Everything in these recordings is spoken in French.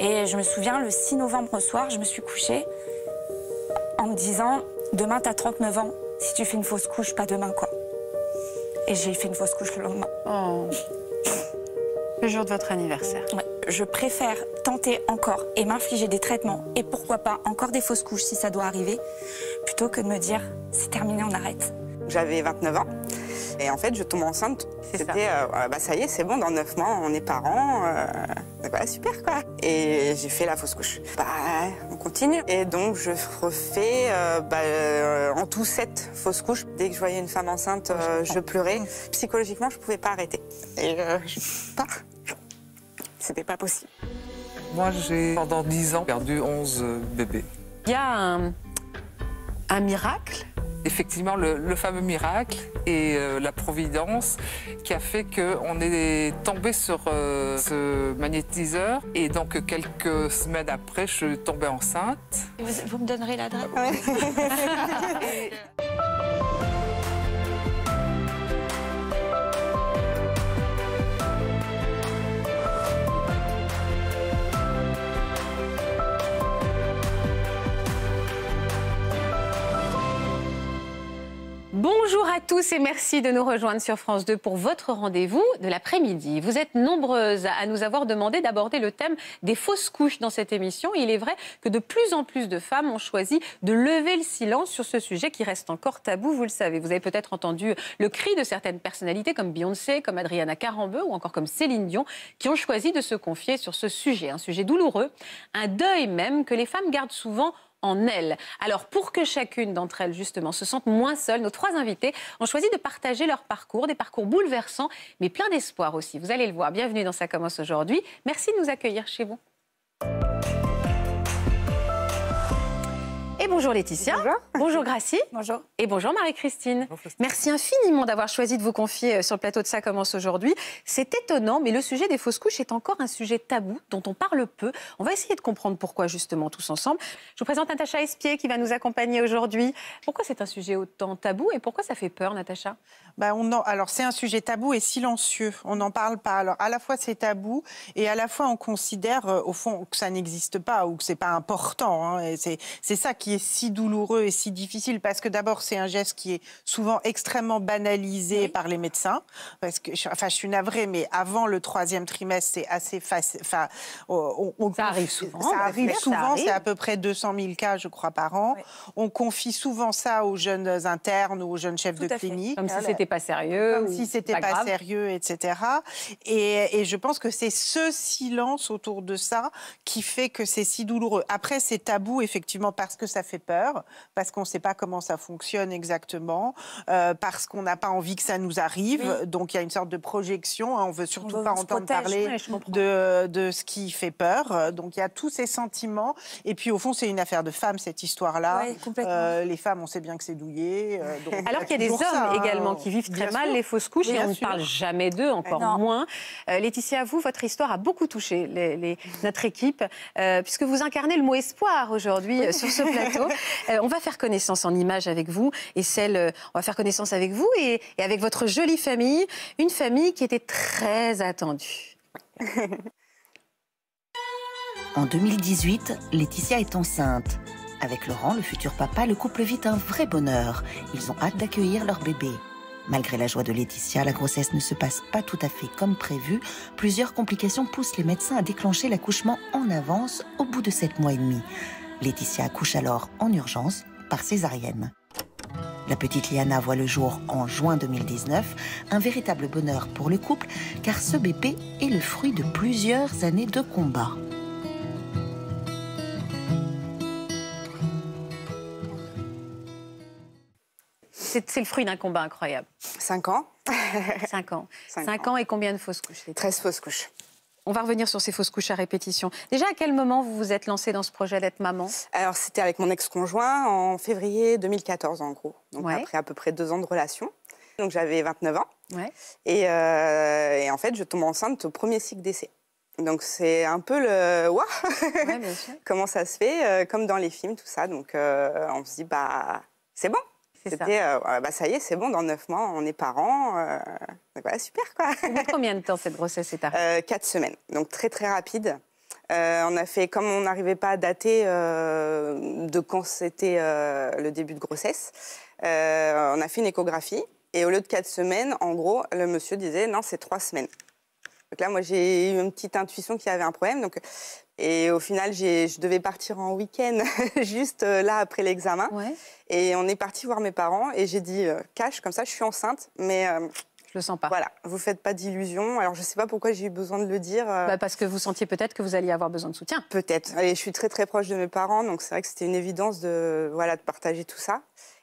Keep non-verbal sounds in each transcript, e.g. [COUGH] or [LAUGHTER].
Et je me souviens, le 6 novembre soir, je me suis couchée en me disant Demain, t'as 39 ans. Si tu fais une fausse couche, pas demain, quoi. Et j'ai fait une fausse couche le lendemain. Oh. Le jour de votre anniversaire. Je préfère tenter encore et m'infliger des traitements et pourquoi pas encore des fausses couches si ça doit arriver, plutôt que de me dire c'est terminé, on arrête. J'avais 29 ans. Et en fait, je tombe enceinte. C'était, euh, bah ça y est, c'est bon, dans 9 mois, on est parents. Euh, bah, super, quoi. Et j'ai fait la fausse couche. Bah, on continue. Et donc, je refais euh, bah, en tout sept fausses couches. Dès que je voyais une femme enceinte, je pleurais. Psychologiquement, je pouvais pas arrêter. Et je pars. C'était pas possible. Moi, j'ai, pendant 10 ans, perdu 11 bébés. Il y a un miracle effectivement le, fameux miracle et euh, la providence qui a fait qu'on est tombé sur euh, ce magnétiseur. Et donc, quelques semaines après, je suis tombée enceinte. Vous, me donnerez l'adresse [LAUGHS] [LAUGHS] Bonjour à tous et merci de nous rejoindre sur France 2 pour votre rendez-vous de l'après-midi. Vous êtes nombreuses à nous avoir demandé d'aborder le thème des fausses couches dans cette émission. Il est vrai que de plus en plus de femmes ont choisi de lever le silence sur ce sujet qui reste encore tabou, vous le savez. Vous avez peut-être entendu le cri de certaines personnalités comme Beyoncé, comme Adriana Carambeau ou encore comme Céline Dion qui ont choisi de se confier sur ce sujet, un sujet douloureux, un deuil même que les femmes gardent souvent en elle. Alors pour que chacune d'entre elles justement se sente moins seule, nos trois invités ont choisi de partager leur parcours, des parcours bouleversants mais plein d'espoir aussi. Vous allez le voir. Bienvenue dans Ça commence aujourd'hui. Merci de nous accueillir chez vous. bonjour Laetitia. Bonjour. Bonjour Gracie. Bonjour. Et bonjour Marie-Christine. Merci infiniment d'avoir choisi de vous confier euh, sur le plateau de Ça commence aujourd'hui. C'est étonnant, mais le sujet des fausses couches est encore un sujet tabou dont on parle peu. On va essayer de comprendre pourquoi justement tous ensemble. Je vous présente Natacha Espier qui va nous accompagner aujourd'hui. Pourquoi c'est un sujet autant tabou et pourquoi ça fait peur, Natacha bah on Alors c'est un sujet tabou et silencieux. On n'en parle pas. Alors à la fois c'est tabou et à la fois on considère euh, au fond que ça n'existe pas ou que c'est pas important. Hein, c'est ça qui est si douloureux et si difficile Parce que d'abord, c'est un geste qui est souvent extrêmement banalisé par les médecins. Parce que, enfin, je suis navrée, mais avant le troisième trimestre, c'est assez facile. Enfin, on, ça arrive souvent. Ça arrive souvent, c'est à peu près 200 000 cas, je crois, par an. On confie souvent ça aux jeunes internes ou aux jeunes chefs de clinique. Comme si c'était pas sérieux. Comme si c'était pas, sérieux, etc. Et, et je pense que c'est ce silence autour de ça qui fait que c'est si douloureux. Après, c'est tabou, effectivement, parce que ça fait fait peur, parce qu'on ne sait pas comment ça fonctionne exactement, euh, parce qu'on n'a pas envie que ça nous arrive. Donc il y a une sorte de projection. Hein. on veut surtout pas entendre parler de, ce qui fait peur. Donc il y a tous ces sentiments. Et puis au fond, c'est une affaire de femmes, cette histoire-là. Euh, les femmes, on sait bien que c'est douillé. Euh, [LAUGHS] Alors qu'il y a des hommes hein. également qui vivent très mal les fausses couches et on ne parle jamais d'eux, encore moins. Laetitia, à vous, votre histoire a beaucoup touché les, notre équipe, puisque vous incarnez le mot espoir aujourd'hui [LAUGHS] sur ce plateau. Euh, on va faire connaissance en image avec vous et celle, euh, on va faire connaissance avec vous et, et, avec votre jolie famille, une famille qui était très attendue. [LAUGHS] en 2018, Laetitia est enceinte. Avec Laurent, le futur papa, le couple vit un vrai bonheur. Ils ont hâte d'accueillir leur bébé. Malgré la joie de Laetitia, la grossesse ne se passe pas tout à fait comme prévu. Plusieurs complications poussent les médecins à déclencher l'accouchement en avance au bout de sept mois et demi. Laetitia accouche alors en urgence par césarienne. La petite Liana voit le jour en juin 2019, un véritable bonheur pour le couple car ce bébé est le fruit de plusieurs années de combat. C'est le fruit d'un combat incroyable. Cinq ans. Cinq ans. [LAUGHS] Cinq, ans. ans. et combien de fausses couches 13 fausses couches. On va revenir sur ces fausses couches à répétition. Déjà, à quel moment vous vous êtes lancée dans ce projet d'être maman Alors, c'était avec mon ex-conjoint en février 2014, en gros. Donc, après à peu près deux ans de relation. Donc, j'avais 29 ans. Euh, et, en fait, je tombe enceinte au premier cycle d'essai. Donc, c'est un peu le [LAUGHS] waouh Comment ça se fait euh, Comme dans les films, tout ça. Donc, euh, on se dit, bah, c'est bon, c'était, euh, ah bah, ça y est, c'est bon, dans neuf mois, on est parents. Euh, donc voilà, super quoi. combien de temps cette grossesse [LAUGHS] est euh, arrivée Quatre semaines, donc très très rapide. on a fait, comme on n'arrivait pas à dater de quand c'était le début de grossesse, on a fait une échographie. Et au lieu de quatre semaines, en gros, le monsieur disait non, c'est trois semaines là, moi, j'ai eu une petite intuition qu'il y avait un problème. Donc, et au final, je devais partir en week-end, [LAUGHS] juste euh, là après l'examen. Et on est parti voir mes parents et j'ai dit euh, cache, cash, comme ça, je suis enceinte, mais. Euh, je le sens pas. Voilà, vous faites pas d'illusions. Alors je sais pas pourquoi j'ai eu besoin de le dire. Bah, parce que vous sentiez peut-être que vous alliez avoir besoin de soutien. Peut-être. Et je suis très très proche de mes parents, donc c'est vrai que c'était une évidence de voilà de partager tout ça.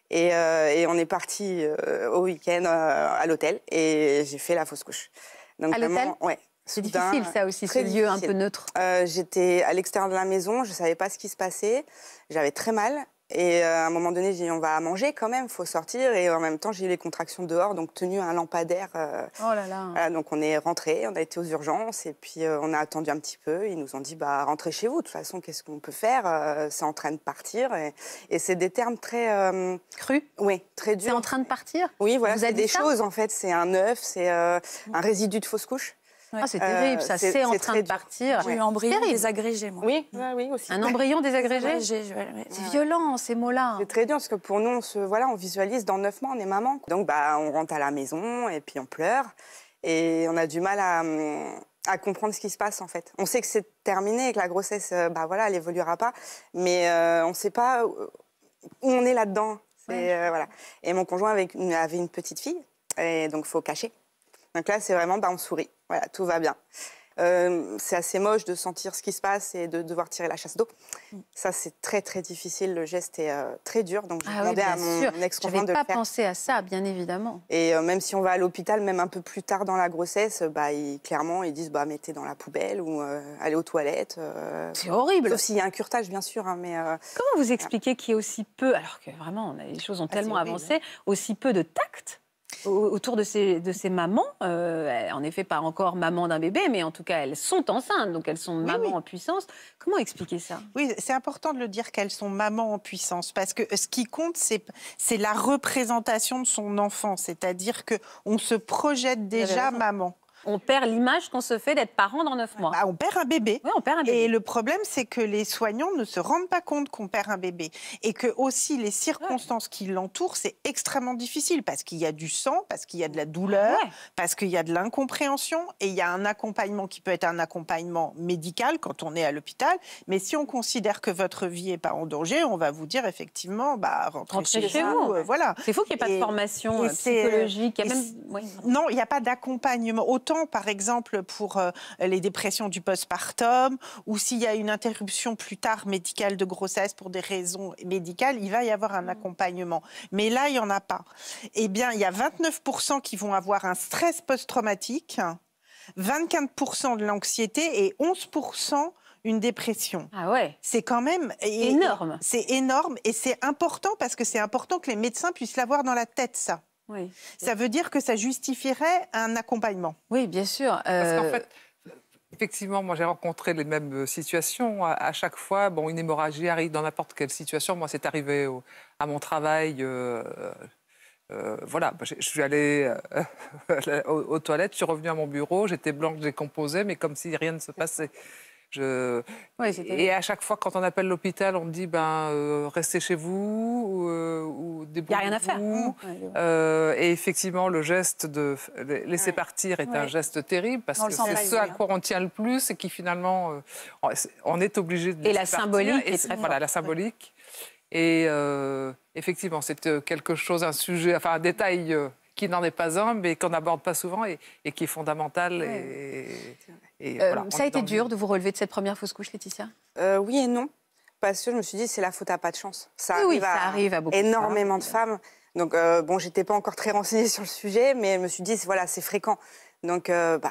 Et, et on est parti au week-end à l'hôtel et j'ai fait la fausse couche. Donc, à l'hôtel Ouais, c'est difficile ça aussi, ce difficile. lieu un peu neutre. Euh, j'étais à l'extérieur de la maison, je ne savais pas ce qui se passait, j'avais très mal. Et euh, à un moment donné, j'ai dit on va manger quand même, faut sortir. Et en même temps, j'ai eu les contractions dehors, donc tenu un lampadaire. Euh, oh là là. donc on est rentré, on a été aux urgences et puis on a attendu un petit peu. Ils nous ont dit bah rentrez chez vous. De toute façon, qu'est-ce qu'on peut faire C'est en train de partir. Et, et c'est des termes très crus. Oui, très durs. C'est en train de partir. Oui, voilà. Vous avez des choses en fait. C'est un œuf, c'est un mmh. résidu de fausse couche. Ah, c'est terrible, ça euh, c'est en train de partir. J'ai eu embryon désagrégé, moi. Oui, oui, aussi. Un embryon désagrégé C'est violent, ces mots-là. C'est très dur, parce que pour nous, on, se, voilà, on visualise dans neuf mois, on est maman. Donc, bah, on rentre à la maison et puis on pleure. Et on a du mal à, comprendre ce qui se passe en fait. On sait que c'est terminé et que la grossesse, euh, bah voilà, elle évoluera pas, mais euh, on ne sait pas où on est là-dedans. voilà. Et mon conjoint avait une, avait une petite fille, et donc faut cacher. Donc là, c'est vraiment, bah, on sourit. Voilà, tout va bien. Euh, c'est assez moche de sentir ce qui se passe et de devoir tirer la chasse d'eau. Mm. Ça, c'est très, très difficile. Le geste est euh, très dur. Donc, je ah à mon ex-conjoint de pas le faire. à ça, bien évidemment. Et euh, même si on va à l'hôpital, même un peu plus tard dans la grossesse, bah, clairement, ils disent bah, mettez dans la poubelle ou allez aux toilettes. c'est horrible. Sauf s'il y a un curtage, bien sûr. Hein, mais, Comment vous expliquez qu'il y ait aussi peu, alors que vraiment, les choses ont ah, tellement hein. avancé, aussi peu de tact autour de ces, de ces mamans, euh, en effet pas encore maman d'un bébé, mais en tout cas elles sont enceintes, donc elles sont mamans en puissance. Comment expliquer ça Oui, c'est important de le dire qu'elles sont mamans en puissance, parce que ce qui compte, c'est la représentation de son enfant, c'est-à-dire qu'on se projette ah ben déjà maman on perd l'image qu'on se fait d'être parent dans 9 mois. Bah, on perd un bébé. on perd un bébé. Et le problème, c'est que les soignants ne se rendent pas compte qu'on perd un bébé. Et que aussi, les circonstances qui l'entourent, c'est extrêmement difficile parce qu'il y a du sang, parce qu'il y a de la douleur, ah parce qu'il y a de l'incompréhension et il y a un accompagnement qui peut être un accompagnement médical quand on est à l'hôpital. Mais si on considère que votre vie n'est pas en danger, on va vous dire effectivement, bah, rentrez, chez, vous. Euh, voilà. C'est fou qu'il n'y ait pas de formation psychologique. Non, il n'y a pas d'accompagnement. Autant par exemple pour euh, les dépressions du postpartum, ou s'il y a une interruption plus tard médicale de grossesse pour des raisons médicales, il va y avoir un mmh. accompagnement. Mais là, il n'y en a pas. Eh bien, il y a 29% qui vont avoir un stress post-traumatique, 24% de l'anxiété et 11% une dépression. Ah ouais. C'est quand même énorme. C'est énorme et c'est important parce que c'est important que les médecins puissent l'avoir dans la tête ça. Oui. Ça veut dire que ça justifierait un accompagnement. Oui, bien sûr. Euh, fait, Effectivement, moi j'ai rencontré les mêmes situations. À, chaque fois, bon, une hémorragie arrive dans n'importe quelle situation. Moi, c'est arrivé à mon travail. Euh, euh, voilà, je suis allée aux, [LAUGHS] aux, toilettes, je suis revenue à mon bureau, j'étais blanche, j'ai composé, mais comme si rien ne se passait. Je... et à chaque fois, quand on appelle l'hôpital, on me dit ben, euh, restez chez vous ou Il euh, n'y a rien à faire. Mmh, euh, et effectivement, le geste de laisser partir est un geste terrible parce que c'est ce à hein. quoi on tient le plus et qui finalement, on est obligé de. Laisser et la symbolique et, Voilà, la symbolique. Et effectivement, c'est quelque chose, un sujet, enfin un détail qui n'en est pas un, mais qu'on n'aborde pas souvent et, et qui est fondamental. Et... Euh, ça a été dur de vous relever de cette première fausse couche, Laetitia euh, Oui et non, parce que je me suis dit, c'est la faute à pas de chance. Ça, arrive, à arrive, beaucoup énormément de femmes. Donc, euh, bon, j'étais pas encore très renseignée [LAUGHS] sur le sujet, mais je me suis dit, voilà, c'est fréquent. Donc, bah,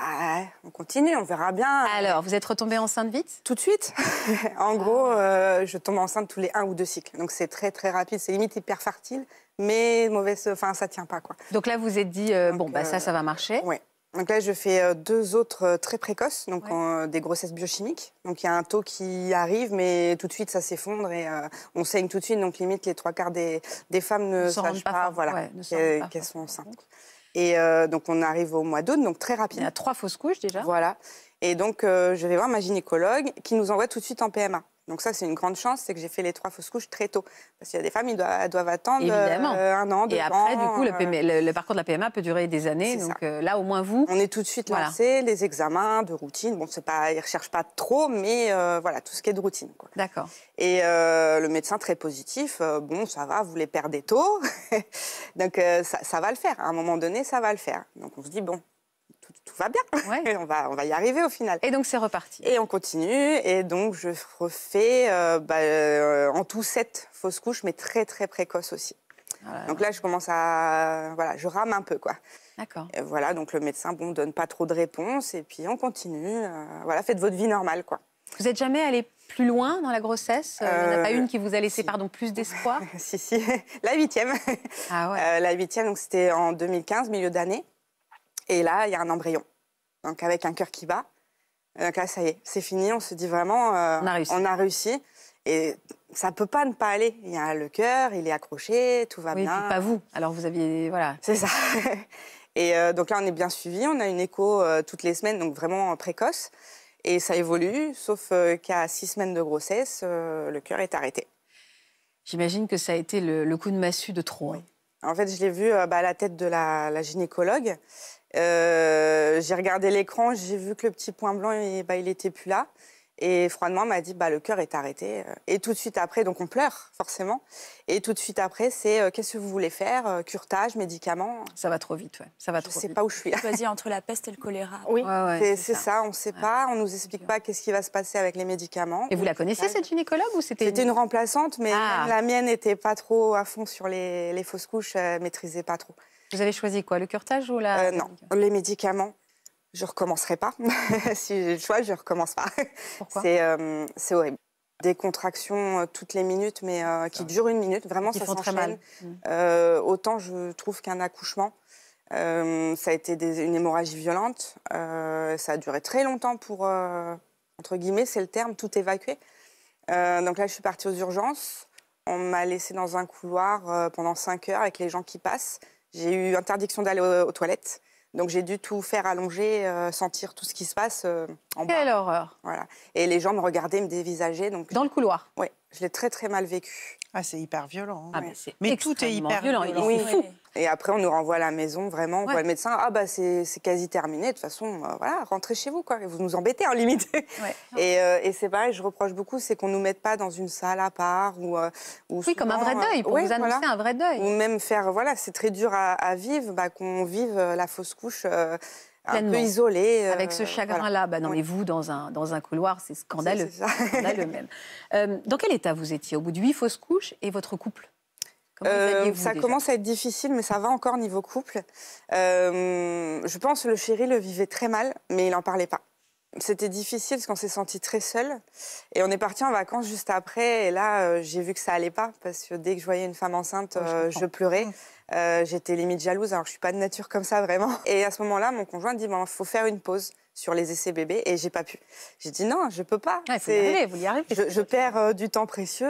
on continue, on verra bien. Alors, vous êtes retombée enceinte vite Tout de suite. [LAUGHS] en gros, ah. je tombe enceinte tous les un ou deux cycles. Donc, c'est très, très rapide. C'est limite hyper fertile, mais mauvaise. Enfin, ça tient pas, quoi. Donc là, vous êtes dit, bon, bah, ça, ça va marcher. Oui. Donc là, je fais euh, deux autres euh, très précoces, donc euh, des grossesses biochimiques. Donc il y a un taux qui arrive, mais tout de suite, ça s'effondre et on saigne tout de suite. Donc limite, les trois quarts des, femmes ne sachent pas, voilà, qu'elles sont enceintes. Et donc on arrive au mois d'août, donc très rapide. Il y a trois fausses couches déjà. Voilà. Et donc je vais voir ma gynécologue qui nous envoie tout de suite en PMA. Donc ça, c'est une grande chance, c'est que j'ai fait les trois fausses couches très tôt. Parce qu'il y a des femmes, ils doivent, elles doivent attendre euh, un an, deux ans. Et après, du coup, euh, e, le, parcours de la PMA peut durer des années. Donc euh, là, au moins, vous... On est tout de suite lancé, les examens de routine. Bon, pas, ils ne recherchent pas trop, mais voilà, tout ce qui est de routine. D'accord. Et le médecin, très positif, bon, ça va, vous les perdez tôt. [LAUGHS] donc ça va le faire. À un moment donné, ça va le faire. Donc on se dit, bon, tout va bien. Ouais. [LAUGHS] on, va, on va y arriver au final. Et donc c'est reparti. Et on continue. Et donc je refais euh, bah, euh, en tout sept fausses couches, mais très très précoces aussi. Ah donc là, je commence à. Voilà, je rame un peu, quoi. D'accord. Voilà, donc le médecin, bon, donne pas trop de réponses, et puis on continue. Euh, voilà, faites votre vie normale, quoi. Vous n'êtes jamais allé plus loin dans la grossesse Il n'y en a pas une qui vous a laissé, pardon, plus d'espoir [LAUGHS] Si, si. [LAUGHS] La huitième. Ah ouais. la huitième, donc c'était en 2015, milieu d'année. Et là, il y a un embryon. Donc avec un cœur qui bat. Donc là, ça y est, c'est fini. On se dit vraiment, euh, on, a réussi. Et ça peut pas ne pas aller. Il y a le cœur, il est accroché, tout va bien. Oui, pas vous. Alors vous aviez, voilà. C'est ça. [LAUGHS] et euh, donc là, on est bien suivi. On a une écho euh, toutes les semaines, donc vraiment précoce. Et ça évolue, sauf qu'à six semaines de grossesse, le cœur est arrêté. J'imagine que ça a été le, coup de massue de trop. Hein. En fait, je l'ai vu bah, à la tête de la, la gynécologue. Euh, j'ai regardé l'écran, j'ai vu que le petit point blanc, il, bah, il était plus là. Et froidement m'a dit bah, le cœur est arrêté. Euh, et tout de suite après, donc on pleure forcément. Et tout de suite après, c'est euh, qu'est-ce que vous voulez faire Curtage, médicaments. Ça va trop vite, ouais. Ça va je trop. sais pas où je suis. Choisi entre la peste et le choléra. Oui, c'est ça. On ne sait pas. On nous explique pas qu'est-ce qui va se passer avec les médicaments. Et vous la connaissez, cette gynécologue ou c'était C'était une... remplaçante, mais ah. la mienne n'était pas trop à fond sur les, fausses couches, ne maîtrisait pas trop. Vous avez choisi quoi Le curtage ou la... Euh, non, les médicaments. Je recommencerai pas. [LAUGHS] si j'ai le choix, je recommence pas. Pourquoi C'est euh, horrible. Des contractions euh, toutes les minutes, mais qui durent une minute. Vraiment, ça s'enchaîne. Mmh. autant je trouve qu'un accouchement, ça a été une hémorragie violente. ça a duré très longtemps pour, entre guillemets, c'est le terme, tout évacuer. donc là, je suis partie aux urgences. On m'a laissée dans un couloir pendant 5 heures avec les gens qui passent. J'ai eu interdiction d'aller aux, toilettes. Donc j'ai dû tout faire allonger, euh, sentir tout ce qui se passe euh, en bas. Quelle horreur Voilà. Et les gens me regardaient, me dévisageaient. Donc... Dans le couloir Oui, je l'ai très très mal vécu. Ah, c'est hyper violent. Hein, ah, mais, tout est hyper violent. Et après, on nous renvoie à la maison, vraiment, on voit le médecin, ah bah c'est quasi terminé, de toute façon, euh, voilà, rentrez chez vous, quoi, et vous nous embêtez, en hein, limite. [LAUGHS] Euh, et, c'est pareil, je reproche beaucoup, c'est qu'on nous mette pas dans une salle à part, ou... Euh, oui, comme un vrai deuil, pour vous annoncer un vrai deuil. Ou même faire, voilà, c'est très dur à, à vivre, bah, qu'on vive la fausse couche un peu isolé. Euh, Avec ce chagrin-là, bah, non, mais vous, dans un, dans un couloir, c'est scandaleux. [LAUGHS] même. Euh, dans quel état vous étiez au bout de huit fausses couches et votre couple euh, ça commence à être difficile, mais ça va encore niveau couple. je pense que le chéri le vivait très mal, mais il n'en parlait pas c'était difficile parce qu'on s'est senti très seul. Et on est parti en vacances juste après. Et là, euh, j'ai vu que ça allait pas parce que dès que je voyais une femme enceinte, je, euh, pleurais. Mmh. Euh, j'étais limite jalouse. Alors, je suis pas de nature comme ça vraiment. [LAUGHS] Et à ce moment-là, mon conjoint dit il ben, faut faire une pause." sur les essais bébés et j'ai pas pu. J'ai dit non, je peux pas. vous, y arrivez, Je, perds du temps précieux,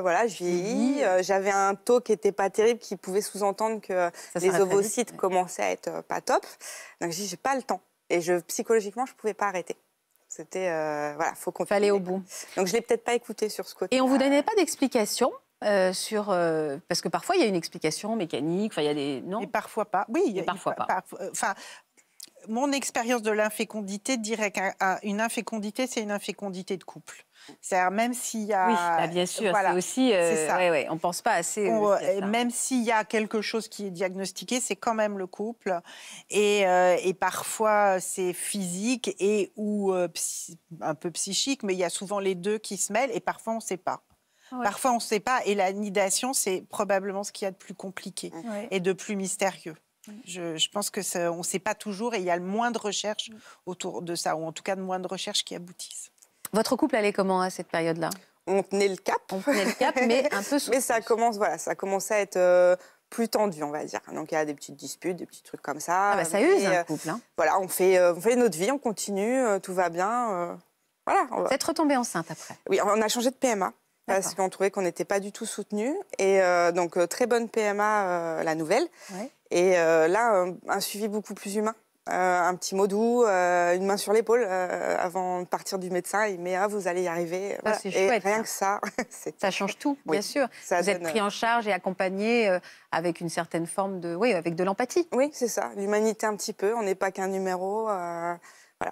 voilà, je vieillis. Mmh. J'avais un taux qui était pas terrible, qui pouvait sous-entendre que les ovocytes commençaient à être pas top. Donc j'ai dit j'ai pas le temps. Et je, psychologiquement, je ne pouvais pas arrêter. C'était, euh, voilà, faut qu'on... Fallait au bout. Donc je ne l'ai peut-être pas écouté sur ce côté. Et on ne vous donnait pas d'explication euh, sur euh, parce que parfois il y a une explication mécanique, enfin il y a des non. Et parfois pas. Oui, et parfois pas. Enfin, mon expérience de l'infécondité dirait qu'une infécondité, c'est une infécondité de couple. C'est-à-dire même s'il y a... Oui, bah, bien sûr, c'est aussi... Euh, ça. Ouais, ouais, on pense pas assez... Euh, euh, même s'il y a quelque chose qui est diagnostiqué, c'est quand même le couple. Et, euh, parfois, c'est physique et ou un peu psychique, mais il y a souvent les deux qui se mêlent et parfois, on ne sait pas. Parfois, on ne sait pas. Et la nidation, c'est probablement ce qu'il y a de plus compliqué et de plus mystérieux. Je, pense que on ne sait pas toujours et il y a le moins de recherches mm. autour de ça, ou en tout cas de moins de recherches qui aboutissent. Votre couple allait comment à cette période-là On tenait le cap. On tenait le cap, [LAUGHS] mais un peu Mais ça commence, voilà, ça commence à être. Euh, plus tendu, on va dire. Donc il y a des petites disputes, des petits trucs comme ça. Ah bah, ça use un euh, couple. Hein. Voilà, on fait, euh, on fait notre vie, on continue, tout va bien. voilà. On va... Vous êtes retombée enceinte après. Oui, on a changé de PMA parce qu'on trouvait qu'on n'était pas du tout soutenu. Et euh, donc, euh, très bonne PMA, euh, la nouvelle. Et là, un, suivi beaucoup plus humain. un petit mot doux, une main sur l'épaule avant de partir du médecin. Il met ah, vous allez y arriver. Ah, rien que ça. [LAUGHS] ça change tout, bien sûr. vous êtes pris en charge et accompagné avec une certaine forme de. Oui, avec de l'empathie. Oui, c'est ça. L'humanité un petit peu. On n'est pas qu'un numéro. Voilà,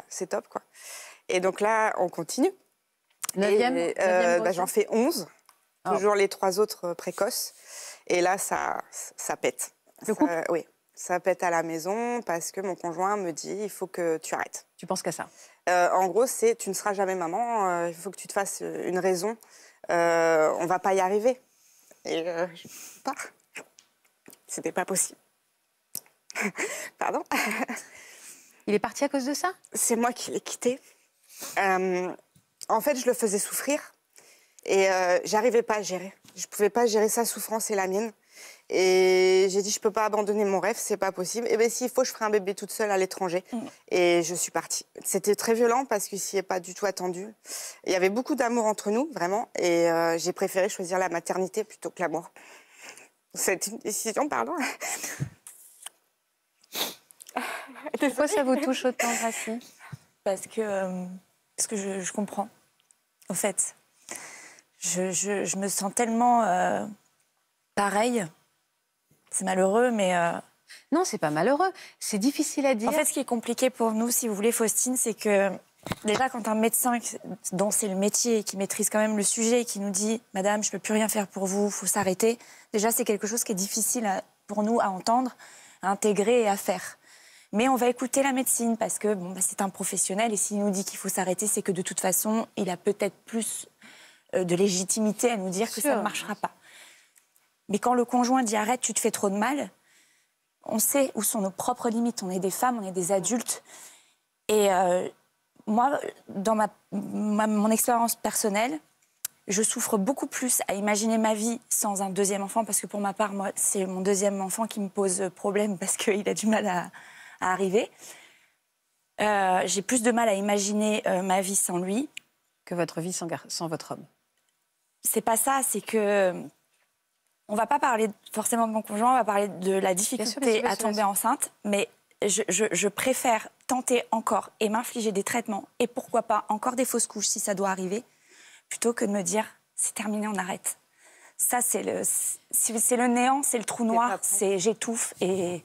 c'est top, quoi. Et donc là, on continue. Neuvième euh, bah, J'en fais 11, ah. toujours les trois autres euh, précoces. Et là, ça, ça pète. Le Oui, ça pète à la maison parce que mon conjoint me dit il faut que tu arrêtes. Tu penses qu'à ça euh, En gros, c'est tu ne seras jamais maman, il faut que tu te fasses une raison, On on va pas y arriver. Et je pas. C'était pas possible. [LAUGHS] Pardon Il est parti à cause de ça C'est moi qui l'ai quitté en fait, je le faisais souffrir et euh, j'arrivais pas à gérer. Je pouvais pas gérer sa souffrance et la mienne. Et j'ai dit, je peux pas abandonner mon rêve, c'est pas possible. Et eh bien, s'il faut, je ferai un bébé toute seule à l'étranger. Mm. Et je suis partie. C'était très violent parce qu'il s'y est pas du tout attendu. Il y avait beaucoup d'amour entre nous, vraiment. Et euh, j'ai préféré choisir la maternité plutôt que l'amour. C'est une décision, pardon. Pourquoi [LAUGHS] ça vous touche autant, Gracie Parce que. Euh, parce que je, comprends, au fait. Je, je, me sens tellement euh, pareil. C'est malheureux, mais... Euh, non, c'est pas malheureux. C'est difficile à dire. En fait, ce qui est compliqué pour nous, si vous voulez, Faustine, c'est que déjà, quand un médecin dont c'est le métier, qui maîtrise quand même le sujet, qui nous dit « Madame, je peux plus rien faire pour vous, faut s'arrêter », déjà, c'est quelque chose qui est difficile pour nous à entendre, à intégrer et à faire mais on va écouter la médecine parce que bon, bah, c'est un professionnel et s'il nous dit qu'il faut s'arrêter, c'est que de toute façon, il a peut-être plus euh, de légitimité à nous dire que ça ne marchera pas. Mais quand le conjoint dit arrête, tu te fais trop de mal, on sait où sont nos propres limites. On est des femmes, on est des adultes. Et euh, moi, dans ma, mon expérience personnelle, je souffre beaucoup plus à imaginer ma vie sans un deuxième enfant, parce que pour ma part, moi, c'est mon deuxième enfant qui me pose problème parce qu'il a du mal à, arriver. Euh, j'ai plus de mal à imaginer euh, ma vie sans lui. Que votre vie sans, sans votre homme. C'est pas ça, c'est que. Euh, on va pas parler forcément de mon conjoint, on va parler de la difficulté à tomber enceinte, mais je, préfère tenter encore et m'infliger des traitements et pourquoi pas encore des fausses couches si ça doit arriver, plutôt que de me dire c'est terminé, on arrête. Ça, c'est le, c'est le néant, c'est le trou noir, c'est j'étouffe et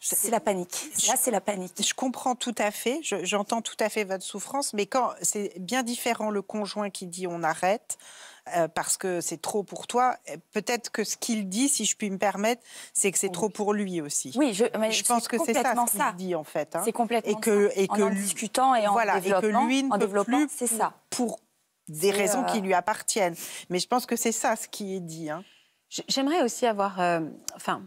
c'est la panique. Là, c'est la panique. Je comprends tout à fait, j'entends tout à fait votre souffrance, mais quand c'est bien différent le conjoint qui dit on arrête, euh, parce que c'est trop pour toi. Peut-être que ce qu'il dit, si je puis me permettre, c'est que c'est trop pour lui aussi. Oui, je, pense que c'est ça ce qu'il dit en fait. Hein. C'est complètement et que, Et que en, en discutant et en voilà, et que lui ne peut plus c'est ça. pour des raisons euh, qui lui appartiennent. Mais je pense que c'est ça ce qui est dit. Hein. J'aimerais aussi avoir, euh, enfin,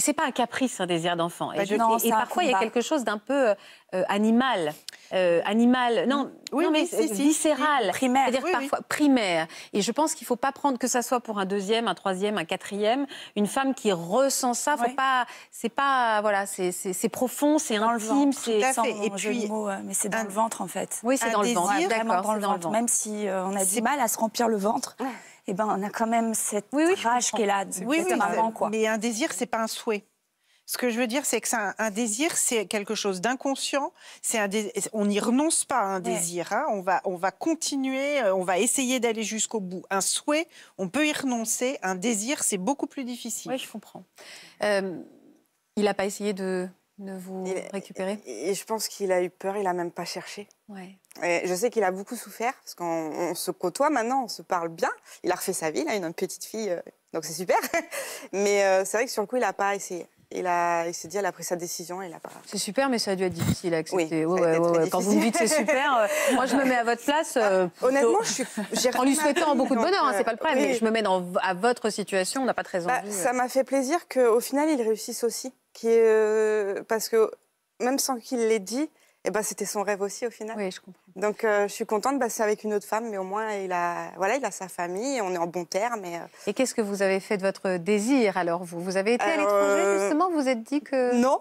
c'est pas un caprice, un désir d'enfant. Bah et, parfois, il y a quelque chose d'un peu euh, animal. Euh, animal, non, mais c'est viscéral, primaire, c'est-à-dire parfois primaire. Et je pense qu'il ne faut pas prendre que ça soit pour un deuxième, un troisième, un quatrième, une femme qui ressent ça, pas, c'est pas, voilà, c'est profond, c'est intime, c'est puis, hein, mais c'est dans le ventre en fait. Oui, c'est dans, le ventre, même si euh, on a du mal à se remplir le ventre. Eh ben, on a quand même cette rage qui est là, oui, oui, Mais un désir, c'est pas un souhait. Ce que je veux dire, c'est que un, un, désir, c'est quelque chose d'inconscient. C'est on n'y renonce pas à un désir. Hein. on va, on va continuer, euh, on va essayer d'aller jusqu'au bout. Un souhait, on peut y renoncer. Un désir, c'est beaucoup plus difficile. Oui, je comprends. Euh, il n'a pas essayé de de vous récupérer et, je pense qu'il a eu peur, il n'a même pas cherché. Ouais. Et je sais qu'il a beaucoup souffert, parce qu'on se côtoie maintenant, on se parle bien. Il a refait sa vie, il a une petite fille, euh, donc c'est super. [LAUGHS] mais euh, c'est vrai que sur le coup, il a pas essayé. Il, il s'est dit, elle a pris sa décision, il a pas. C'est super, mais ça a dû être difficile à accepter. Quand vous me dites c'est super, euh, [LAUGHS] moi je me mets à votre place. Ah, honnêtement, je suis. [LAUGHS] En lui souhaitant beaucoup de bonheur, hein, c'est pas le problème, mais je me mets à votre situation, on n'a pas très bah, envie. ça m'a fait plaisir qu'au final, il réussisse aussi. Euh, parce que même sans qu'il l'ait dit, et eh ben, c'était son rêve aussi au final. Oui, je comprends. Donc euh, je suis contente, bah, c'est avec une autre femme, mais au moins il a, voilà, il a sa famille, on est en bon terme. Et, euh, et qu'est-ce que vous avez fait de votre désir alors vous Vous avez été à l'étranger euh, justement Vous êtes dit que non.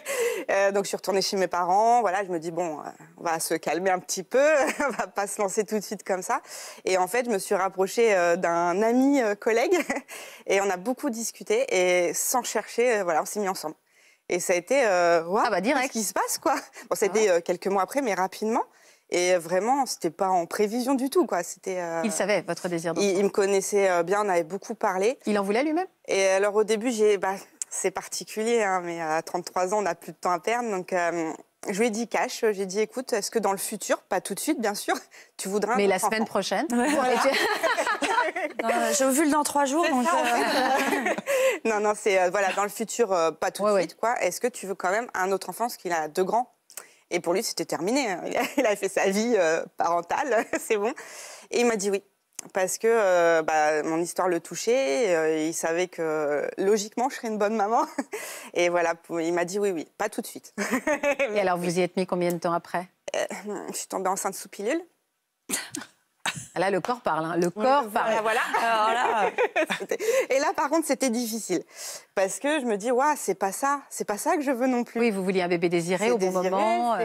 [LAUGHS] donc je suis retournée chez mes parents. Voilà, je me dis bon, on va se calmer un petit peu, [LAUGHS] on va pas se lancer tout de suite comme ça. Et en fait, je me suis rapprochée d'un ami collègue [LAUGHS] et on a beaucoup discuté et sans chercher, voilà, on s'est mis ensemble. Et ça a été, euh, wow, ah bah, ce qui se passe quoi Bon, ah c'était euh, quelques mois après, mais rapidement. Et vraiment, c'était pas en prévision du tout, quoi. C'était. Euh, il savait votre désir. Il, il, me connaissait euh, bien, on avait beaucoup parlé. Il en voulait lui-même. Et alors au début, j'ai, bah, c'est particulier, hein, mais à 33 ans, on a plus de temps à donc je lui ai dit cash, euh, j'ai dit écoute, est-ce que dans le futur, pas tout de suite bien sûr, [LAUGHS] tu voudras. Mais la semaine prochaine. Voilà. [LAUGHS] Euh, j'ai vu dans trois jours. Euh, [LAUGHS] non, non, c'est voilà, dans le futur, pas tout de suite. quoi. Est-ce que tu veux quand même un autre enfant, parce qu'il a deux grands Et pour lui, c'était terminé. Il, hein. a, il a fait sa vie parentale, c'est bon. Et il m'a dit oui parce que euh, bah, mon histoire le touchait. Euh, il savait que logiquement, je serais une bonne maman. [LAUGHS] Et voilà, il m'a dit oui, oui, pas tout de suite. [LAUGHS] Et alors, vous y êtes mis combien de temps après euh, Je suis tombée enceinte sous pilule. Là, le corps parle. Hein, le corps parle. [LAUGHS] Et là, par contre, c'était difficile. Parce que je me dis, c'est pas ça. C'est pas ça que je veux non plus. Oui, vous vouliez un bébé désiré au bon moment.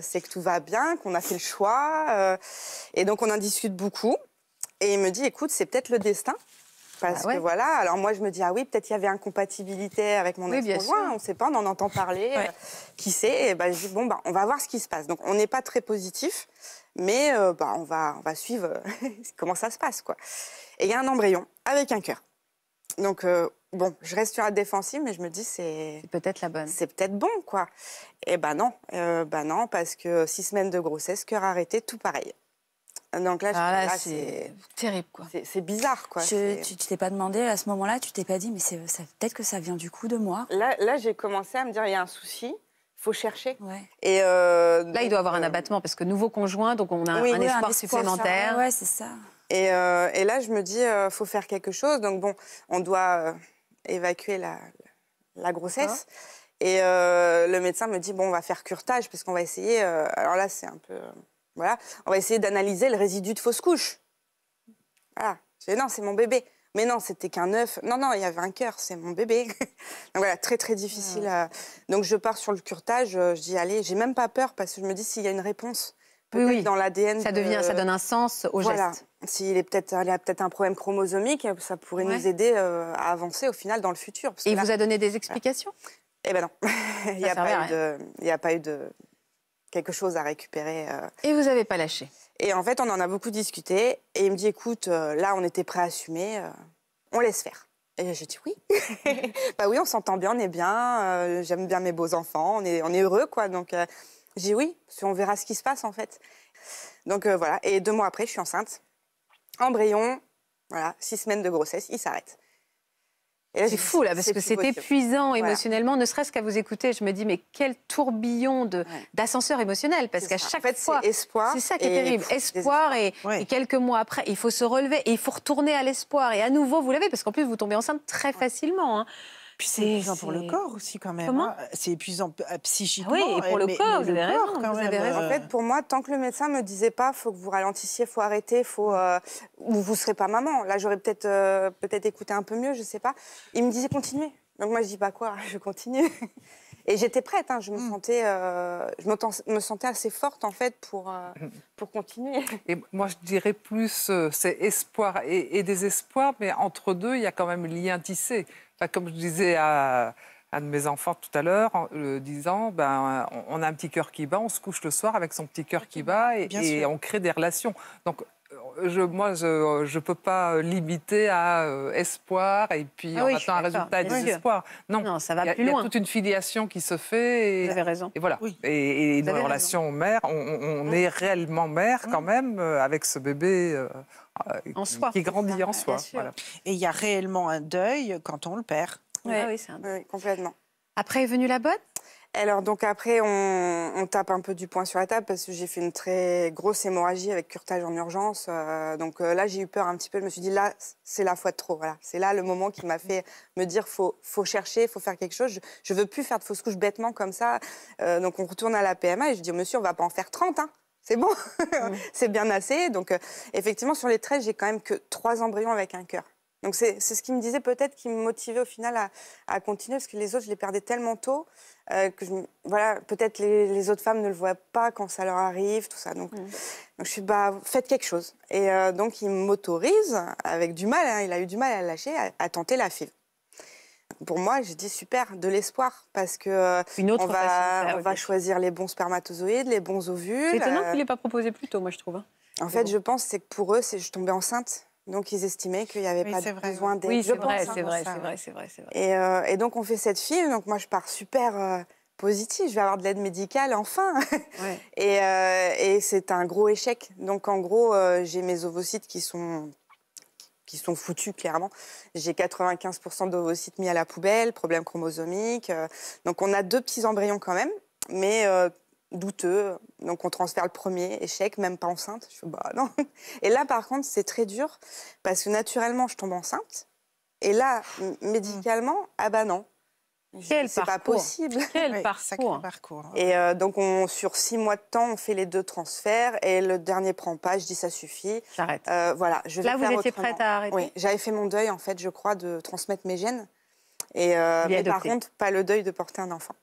C'est que tout va bien, qu'on a fait le choix. et donc, on en discute beaucoup. Et il me dit, écoute, c'est peut-être le destin. Parce bah que voilà, alors moi je me dis, ah oui, peut-être il y avait incompatibilité avec mon ex-conjoint, on ne sait pas, on en entend parler, euh, qui sait, et ben, je dis, bon, bah, on va voir ce qui se passe. Donc on n'est pas très positif, mais bah, on, va, on va suivre euh, [LAUGHS] comment ça se passe. quoi. Et il y a un embryon avec un cœur. Donc bon, je reste sur la défensive, mais je me dis, c'est. peut-être la bonne. C'est peut-être bon, quoi. Et ben non, bah non, parce que six semaines de grossesse, cœur arrêté, tout pareil. Donc là, c'est terrible, quoi. C'est bizarre, quoi. tu t'es pas demandé à ce moment-là, tu t'es pas dit, mais peut-être que ça vient du coup de moi. Là, là j'ai commencé à me dire, il y a un souci. Il faut chercher. Et euh, là, il doit avoir un euh, abattement parce que nouveau conjoint, donc on a un, espoir supplémentaire. c'est ça. Euh, et, là, je me dis, il faut faire quelque chose. Donc bon, on doit évacuer la, grossesse. Et le médecin me dit, bon, on va faire curtage parce qu'on va essayer. alors là, c'est un peu on va essayer d'analyser le résidu de fausse couche. Voilà. Non, c'est mon bébé. Mais non, c'était qu'un œuf. Non, non, il y avait un cœur, c'est mon bébé. [LAUGHS] Donc voilà, très très difficile. Ah. Euh. Donc je pars sur le curtage, euh, je dis allez, j'ai même pas peur parce que je me dis s'il y a une réponse. peut dans l'ADN. Ça devient, ça donne un sens au voilà. geste. S'il est a peut-être un problème chromosomique, ça pourrait nous aider euh, à avancer au final dans le futur. Et il vous a donné des explications Eh ben non, [LAUGHS] il n'y a, pas eu de, quelque chose à récupérer. Euh. Et vous n'avez pas lâché Et en fait, on en a beaucoup discuté. Et il me dit, écoute, euh, là, on était prêt à assumer, euh, on laisse faire. Et j'ai dit oui. [LAUGHS] bah oui, on s'entend bien, on est bien, j'aime bien mes beaux enfants, on est, on est heureux, quoi. Donc j'ai dit oui, on verra ce qui se passe, en fait. Donc voilà, et deux mois après, je suis enceinte. Embryon, voilà, six semaines de grossesse, il s'arrête. C'est fou là, parce que c'est épuisant émotionnellement, ne serait-ce qu'à vous écouter. Je me dis, mais quel tourbillon d'ascenseur émotionnel, émotionnel parce qu'à chaque fois, c'est ça qui est terrible, espoir et, quelques mois après, il faut se relever et il faut retourner à l'espoir et à nouveau vous l'avez, parce qu'en plus vous tombez enceinte très facilement. Hein. Puis c'est épuisant pour le corps aussi quand même. Comment hein. C'est épuisant euh, psychiquement. Ah oui, et pour le corps, vous, avez, raison, En fait, pour moi, tant que le médecin me disait pas, faut que vous ralentissiez, faut arrêter, faut euh, ou vous serez pas maman. Là, j'aurais peut-être euh, peut-être écouté un peu mieux, je sais pas. Il me disait continuer. Donc moi, je dis pas bah quoi, [LAUGHS] je continue. Et j'étais prête, hein, je, me mm. sentais, euh, je me, sentais assez forte en fait pour, euh, pour continuer. [LAUGHS] Et moi je dirais plus, euh, c'est espoir et, désespoir, mais entre deux, il y a quand même lien tissé. comme je disais à un de mes enfants tout à l'heure, disant, ben, on, on a un petit cœur qui bat, on se couche le soir avec son petit cœur qui bat et, et on crée des relations. Donc je, moi, je ne peux pas limiter à euh, espoir et puis ah un résultat à désespoir. Non. ça va Il y a toute une filiation qui se fait. Et, vous avez raison. Et voilà. Et, dans relations mère, on, on hein? est réellement mère quand hein? même euh, avec ce bébé. en qui, qui grandit en soi. Et il y a réellement un deuil quand on le perd. Ah oui, c'est complètement. Après est venue la botte alors donc après, on, tape un peu du poing sur la table parce que j'ai fait une très grosse hémorragie avec curtage en urgence. Euh, donc euh, là, j'ai eu peur un petit peu. Je me suis dit là, c'est la fois de trop. Voilà, c'est là le moment qui m'a [LAUGHS] fait me dire faut faut chercher, faut faire quelque chose. Je, veux plus faire de fausses couches bêtement comme ça. Euh, donc on retourne à la PMA et je dis monsieur, on va pas en faire 30 hein c'est bon, mmh. [LAUGHS] c'est bien assez. Donc, effectivement, sur les 13, j'ai quand même que 3 embryons avec un cœur. Donc c'est ce qui me disait peut-être qui me motivait au final à, continuer, parce que les autres, je les perdais tellement tôt euh, que voilà, peut-être les, autres femmes ne le voient pas quand ça leur arrive, tout ça. Donc, mm. je suis bah faites quelque chose. Et euh, donc il m'autorise avec du mal, hein, il a eu du mal à lâcher, à, tenter la file. Pour moi, j'ai dit super, de l'espoir, parce que euh, on, va, choisir les bons spermatozoïdes, les bons ovules. C'est étonnant qu'il n'ait pas proposé plus tôt, moi je trouve. Hein. En fait, je pense c'est que pour eux, c'est je tombais enceinte donc ils estimaient qu'il n'y avait pas besoin d'aide. Oui, c'est vrai, hein, c'est vrai, c'est vrai, c'est vrai, Et, euh, donc on fait cette fille, donc moi je pars super euh, positive, je vais avoir de l'aide médicale enfin. [LAUGHS] Ouais. et, euh, et c'est un gros échec. Donc en gros, j'ai mes ovocytes qui sont qui sont foutus clairement. J'ai 95% d'ovocytes mis à la poubelle, problème chromosomique. donc on a deux petits embryons quand même, mais douteux. Donc on transfère le premier échec, même pas enceinte. Je fais bah non. [LAUGHS] Et là par contre c'est très dur parce que naturellement je tombe enceinte. Et là hmm. médicalement ah bah non. c'est pas possible. Quel [LAUGHS] parcours. Hein. Et euh, donc on, sur six mois de temps on fait les deux transferts et le dernier prend pas. Je dis ça suffit. Euh, voilà. Je vais là vous étiez prête à arrêter. Oui. J'avais fait mon deuil en fait je crois de transmettre mes gènes. Et euh, mais par contre pas le deuil de porter un enfant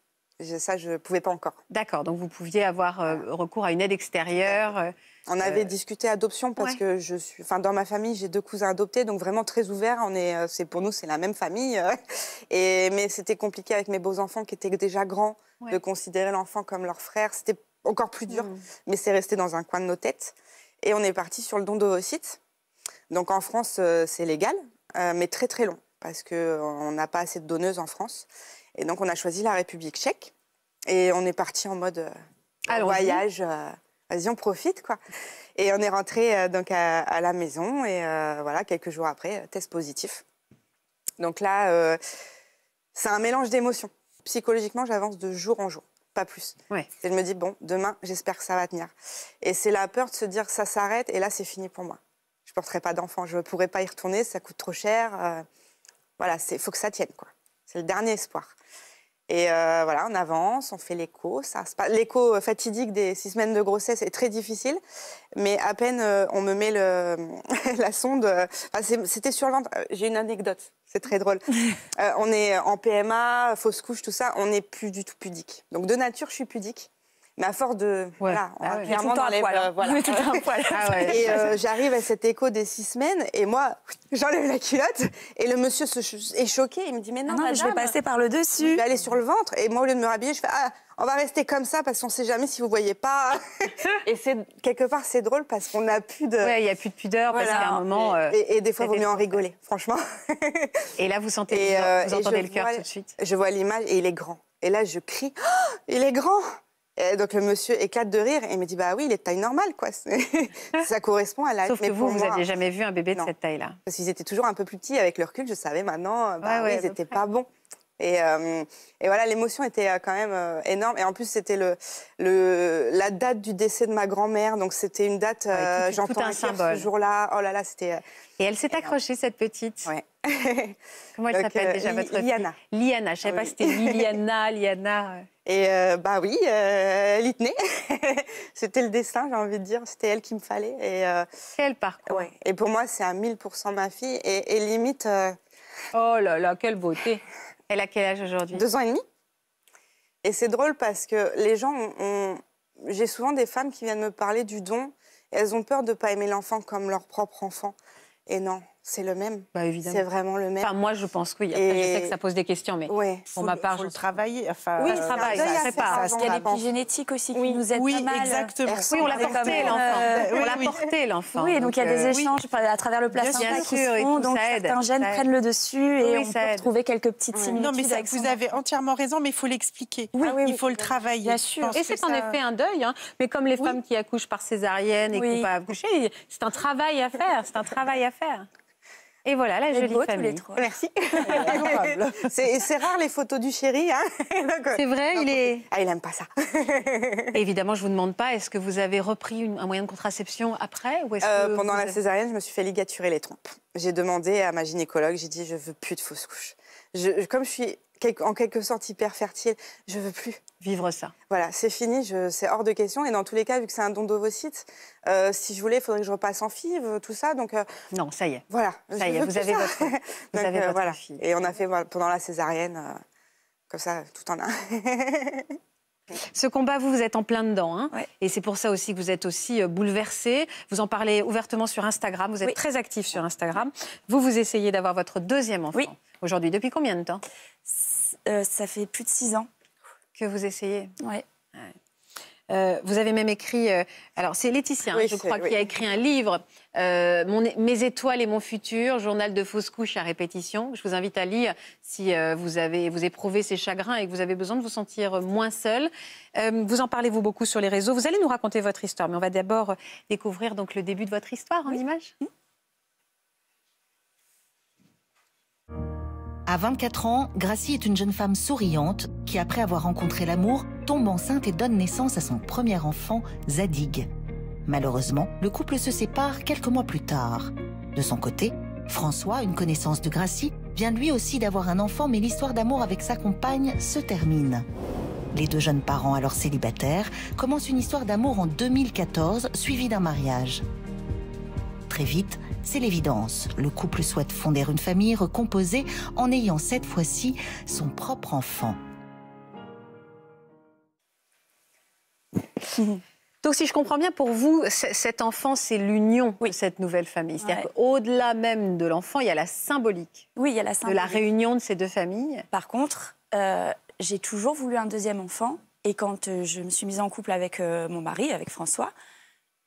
ça, je ne pouvais pas encore. D'accord, donc vous pouviez avoir euh, recours à une aide extérieure. Euh, on avait euh, discuté adoption parce que je suis, enfin, dans ma famille, j'ai deux cousins adoptés, donc vraiment très ouverts. On est, c'est pour nous, c'est la même famille. Et mais c'était compliqué avec mes beaux enfants qui étaient déjà grands de considérer l'enfant comme leur frère. C'était encore plus dur, hmm. mais c'est resté dans un coin de nos têtes. Et on est parti sur le don d'ovocytes. Donc en France, c'est légal, mais très très long parce qu'on n'a pas assez de donneuses en France. Et donc, on a choisi la République tchèque. Et on est parti en mode euh, voyage. Euh, vas-y, on profite, quoi. Et on est rentré euh, donc à, la maison. Et voilà, quelques jours après, test positif. Donc là, c'est un mélange d'émotions. Psychologiquement, j'avance de jour en jour, pas plus. Et je me dis, bon, demain, j'espère que ça va tenir. Et c'est la peur de se dire, ça s'arrête et là, c'est fini pour moi. Je ne porterai pas d'enfant, je ne pourrai pas y retourner, ça coûte trop cher. voilà, il faut que ça tienne, quoi. C'est le dernier espoir. Et euh, voilà, on avance, on fait l'écho. L'écho euh, fatidique des six semaines de grossesse est très difficile, mais à peine euh, on me met le, [LAUGHS] la sonde. C'était sur le ventre. J'ai une anecdote, c'est très drôle. [LAUGHS] on est en PMA, fausse couche, tout ça, on n'est plus du tout pudique. Donc de nature, je suis pudique. Mais à force de. Voilà, on dans ah hein. voilà. [LAUGHS] Ah [LAUGHS] et euh, j'arrive à cet écho des six semaines, et moi, [LAUGHS] j'enlève la culotte, et le monsieur se est choqué. Il me dit Mais non, ah je vais passer par le dessus. Je vais aller sur le ventre. Et moi, au lieu de me rhabiller, je fais Ah, on va rester comme ça parce qu'on sait jamais si vous voyez pas. et c'est quelque part c'est drôle parce qu'on n'a plus de. Ouais, il n'y a plus de pudeur parce qu'à un moment. Euh, et, des fois, vaut mieux en rigoler, franchement. et là, vous sentez, euh, vous entendez le cœur tout de suite. Je vois l'image et il est grand. Et là, je crie, oh, il est grand donc le monsieur éclate de rire et me dit bah oui, il est de taille normale quoi. [LAUGHS] ça correspond à la... Sauf mais que vous, vous n'aviez jamais vu un bébé de cette taille-là. Parce qu'ils étaient toujours un peu plus petits avec leur recul, je savais maintenant, bah, ils n'étaient pas bons. Et, euh, et, voilà, l'émotion était euh, quand même euh, énorme. Et en plus, c'était le, le, la date du décès de ma grand-mère. Donc, c'était une date, ah j'entends un symbole. ce jour-là. Oh là là, c'était. Et elle s'est accrochée, cette petite. Ouais. [LAUGHS] Comment elle s'appelle euh, déjà votre Liana. Liana, je ne savais pas si c'était [LAUGHS] Liliana, Liana. Et euh, bah oui, euh, [LAUGHS] c'était le destin, j'ai envie de dire. C'était elle qui me fallait. Et, euh, quel parcours ouais. Et pour moi, c'est à 1000% ma fille. Et, limite... Euh, oh là là, quelle beauté Elle a quel âge aujourd'hui Deux ans et demi. Et c'est drôle parce que les gens ont... J'ai souvent des femmes qui viennent me parler du don. elles ont peur de ne pas aimer l'enfant comme leur propre enfant. Et non, c'est le même. Bah, c'est vraiment le même. moi, je pense que oui. Je sais que ça pose des questions, mais pour ma part, je le travaille. Enfin, oui, il euh, travaille, ça, ça, ça, Il y a l'épigénétique génétiques aussi qui nous aident oui, pas mal. Exactement. Oui, on l'a porté, l'enfant. on l'a porté, l'enfant. Oui, donc, il y a des euh, échanges à travers le placenta qui se font, donc certains gènes prennent le dessus et on peut trouver quelques petites similitudes. Non, mais vous avez entièrement raison, mais il faut l'expliquer. Oui, ah Il faut le travailler. Bien sûr. Et c'est en effet un deuil, hein. mais comme les femmes qui accouchent par césarienne et qui n'ont pas accoucher, c'est un travail à faire. C'est un travail à faire. Et voilà, la jolie beau, les trois. Merci. [LAUGHS] C'est rare les photos du chéri. Hein. [LAUGHS] C'est vrai, euh, il est... Ah, il n'aime pas ça. [LAUGHS] évidemment, je ne vous demande pas, est-ce que vous avez repris un moyen de contraception après ou euh, Pendant la césarienne, je me suis fait ligaturer les trompes. J'ai demandé à ma gynécologue, j'ai dit, je veux plus de fausses couches. Je, comme je suis en quelque sorte hyper fertile. Je veux plus vivre ça. Voilà, c'est fini, c'est hors de question. Et dans tous les cas, vu que c'est un don d'ovocytes, euh, si je voulais, il faudrait que je repasse en FIV, euh, tout ça. Donc euh, non, ça y est. Voilà, ça y est, vous avez [LAUGHS] votre, voilà. fille. Et on a fait pendant la césarienne, comme ça, tout en un. [LAUGHS] Ce combat, vous, vous êtes en plein dedans. Hein Et c'est pour ça aussi que vous êtes aussi bouleversé. Vous en parlez ouvertement sur Instagram. Vous êtes très actif sur Instagram. Vous, vous essayez d'avoir votre deuxième enfant. Oui. Aujourd'hui, depuis combien de temps euh, ça fait plus de six ans. Que vous essayez Oui. Euh, vous avez même écrit, euh, alors c'est Laetitia, hein, je crois, qui a écrit un livre, Mes étoiles et mon futur, journal de fausse couche à répétition. Je vous invite à lire si vous avez vous éprouvez ces chagrins et que vous avez besoin de vous sentir moins seul. vous en parlez vous beaucoup sur les réseaux. Vous allez nous raconter votre histoire, mais on va d'abord découvrir donc le début de votre histoire en images. Hmm. À 24 ans, Gracie est une jeune femme souriante qui, après avoir rencontré l'amour, tombe enceinte et donne naissance à son premier enfant, Zadig. Malheureusement, le couple se sépare quelques mois plus tard. De son côté, François, une connaissance de Gracie, vient lui aussi d'avoir un enfant, mais l'histoire d'amour avec sa compagne se termine. Les deux jeunes parents, alors célibataires, commencent une histoire d'amour en 2014, suivie d'un mariage très vite, c'est l'évidence. Le couple souhaite fonder une famille recomposée en ayant cette fois-ci son propre enfant. [LAUGHS] Donc si je comprends bien, pour vous, cet enfant, c'est l'union de cette nouvelle famille. C'est-à-dire qu'au-delà même de l'enfant, il y a la symbolique. Oui, il la De la réunion de ces deux familles. Par contre, euh, j'ai toujours voulu un deuxième enfant. Et quand euh, je me suis mise en couple avec euh, mon mari, avec François,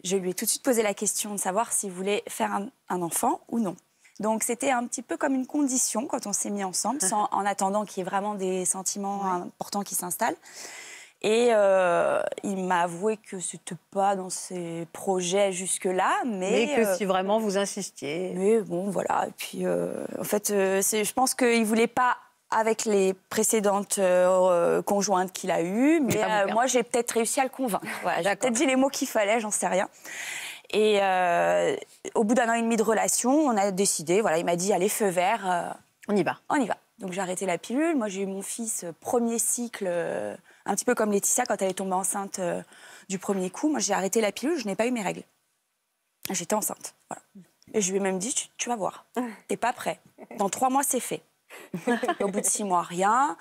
je lui ai tout de suite posé la question de savoir s'il voulait faire un, enfant ou non. Donc c'était un petit peu comme une condition quand on s'est mis ensemble, [LAUGHS] en attendant qu'il y ait vraiment des sentiments importants qui s'installent. Et euh, il m'a avoué que c'était pas dans ses projets jusque-là, mais, que euh, si vraiment vous insistiez. Mais bon, voilà. Et puis, euh, en fait, je pense qu'il voulait pas avec les précédentes euh, conjointes qu'il a eues, mais euh, moi j'ai peut-être réussi à le convaincre. j'ai peut-être dit les mots qu'il fallait, j'en sais rien. Et euh, au bout d'un an et demi de relation, on a décidé, voilà, il m'a dit allez feu vert. on y va. On y va. Donc j'ai arrêté la pilule. Moi j'ai eu mon fils premier cycle, un petit peu comme Laetitia quand elle est tombée enceinte du premier coup. Moi j'ai arrêté la pilule, je n'ai pas eu mes règles. J'étais enceinte. Et je lui ai même dit tu, tu vas voir, t'es pas prêt. Dans trois mois c'est fait. Au bout de six mois, rien.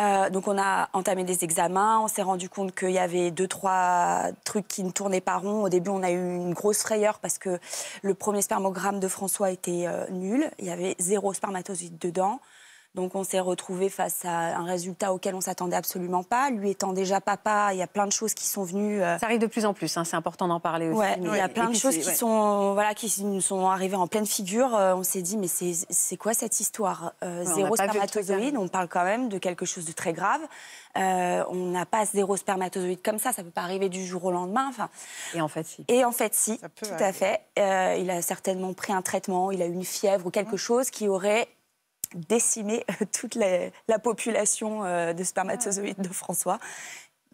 Euh, donc on a entamé des examens, on s'est rendu compte qu'il y avait deux, trois trucs qui ne tournaient pas rond. Au début, on a eu une grosse frayeur parce que le premier spermogramme de François était euh, nul, il y avait zéro spermatozoïde dedans. Donc on s'est retrouvé face à un résultat auquel on s'attendait absolument pas. Lui étant déjà papa, il y a plein de choses qui sont venues. Euh, ça arrive de plus en plus. Hein, c'est important d'en parler aussi. il y a plein de choses qui sont voilà qui nous sont arrivées en pleine figure. Euh, on s'est dit mais c'est quoi cette histoire euh, Zéro hein. spermatozoïde. On parle quand même de quelque chose de très grave. on n'a pas zéro spermatozoïde comme ça. Ça peut pas arriver du jour au lendemain. Enfin. Et en fait si. Et en fait si. Tout à fait. il a certainement pris un traitement. Il a eu une fièvre ou quelque mmh. chose qui aurait décimer euh, [LAUGHS] toute la, population euh, de spermatozoïdes de François.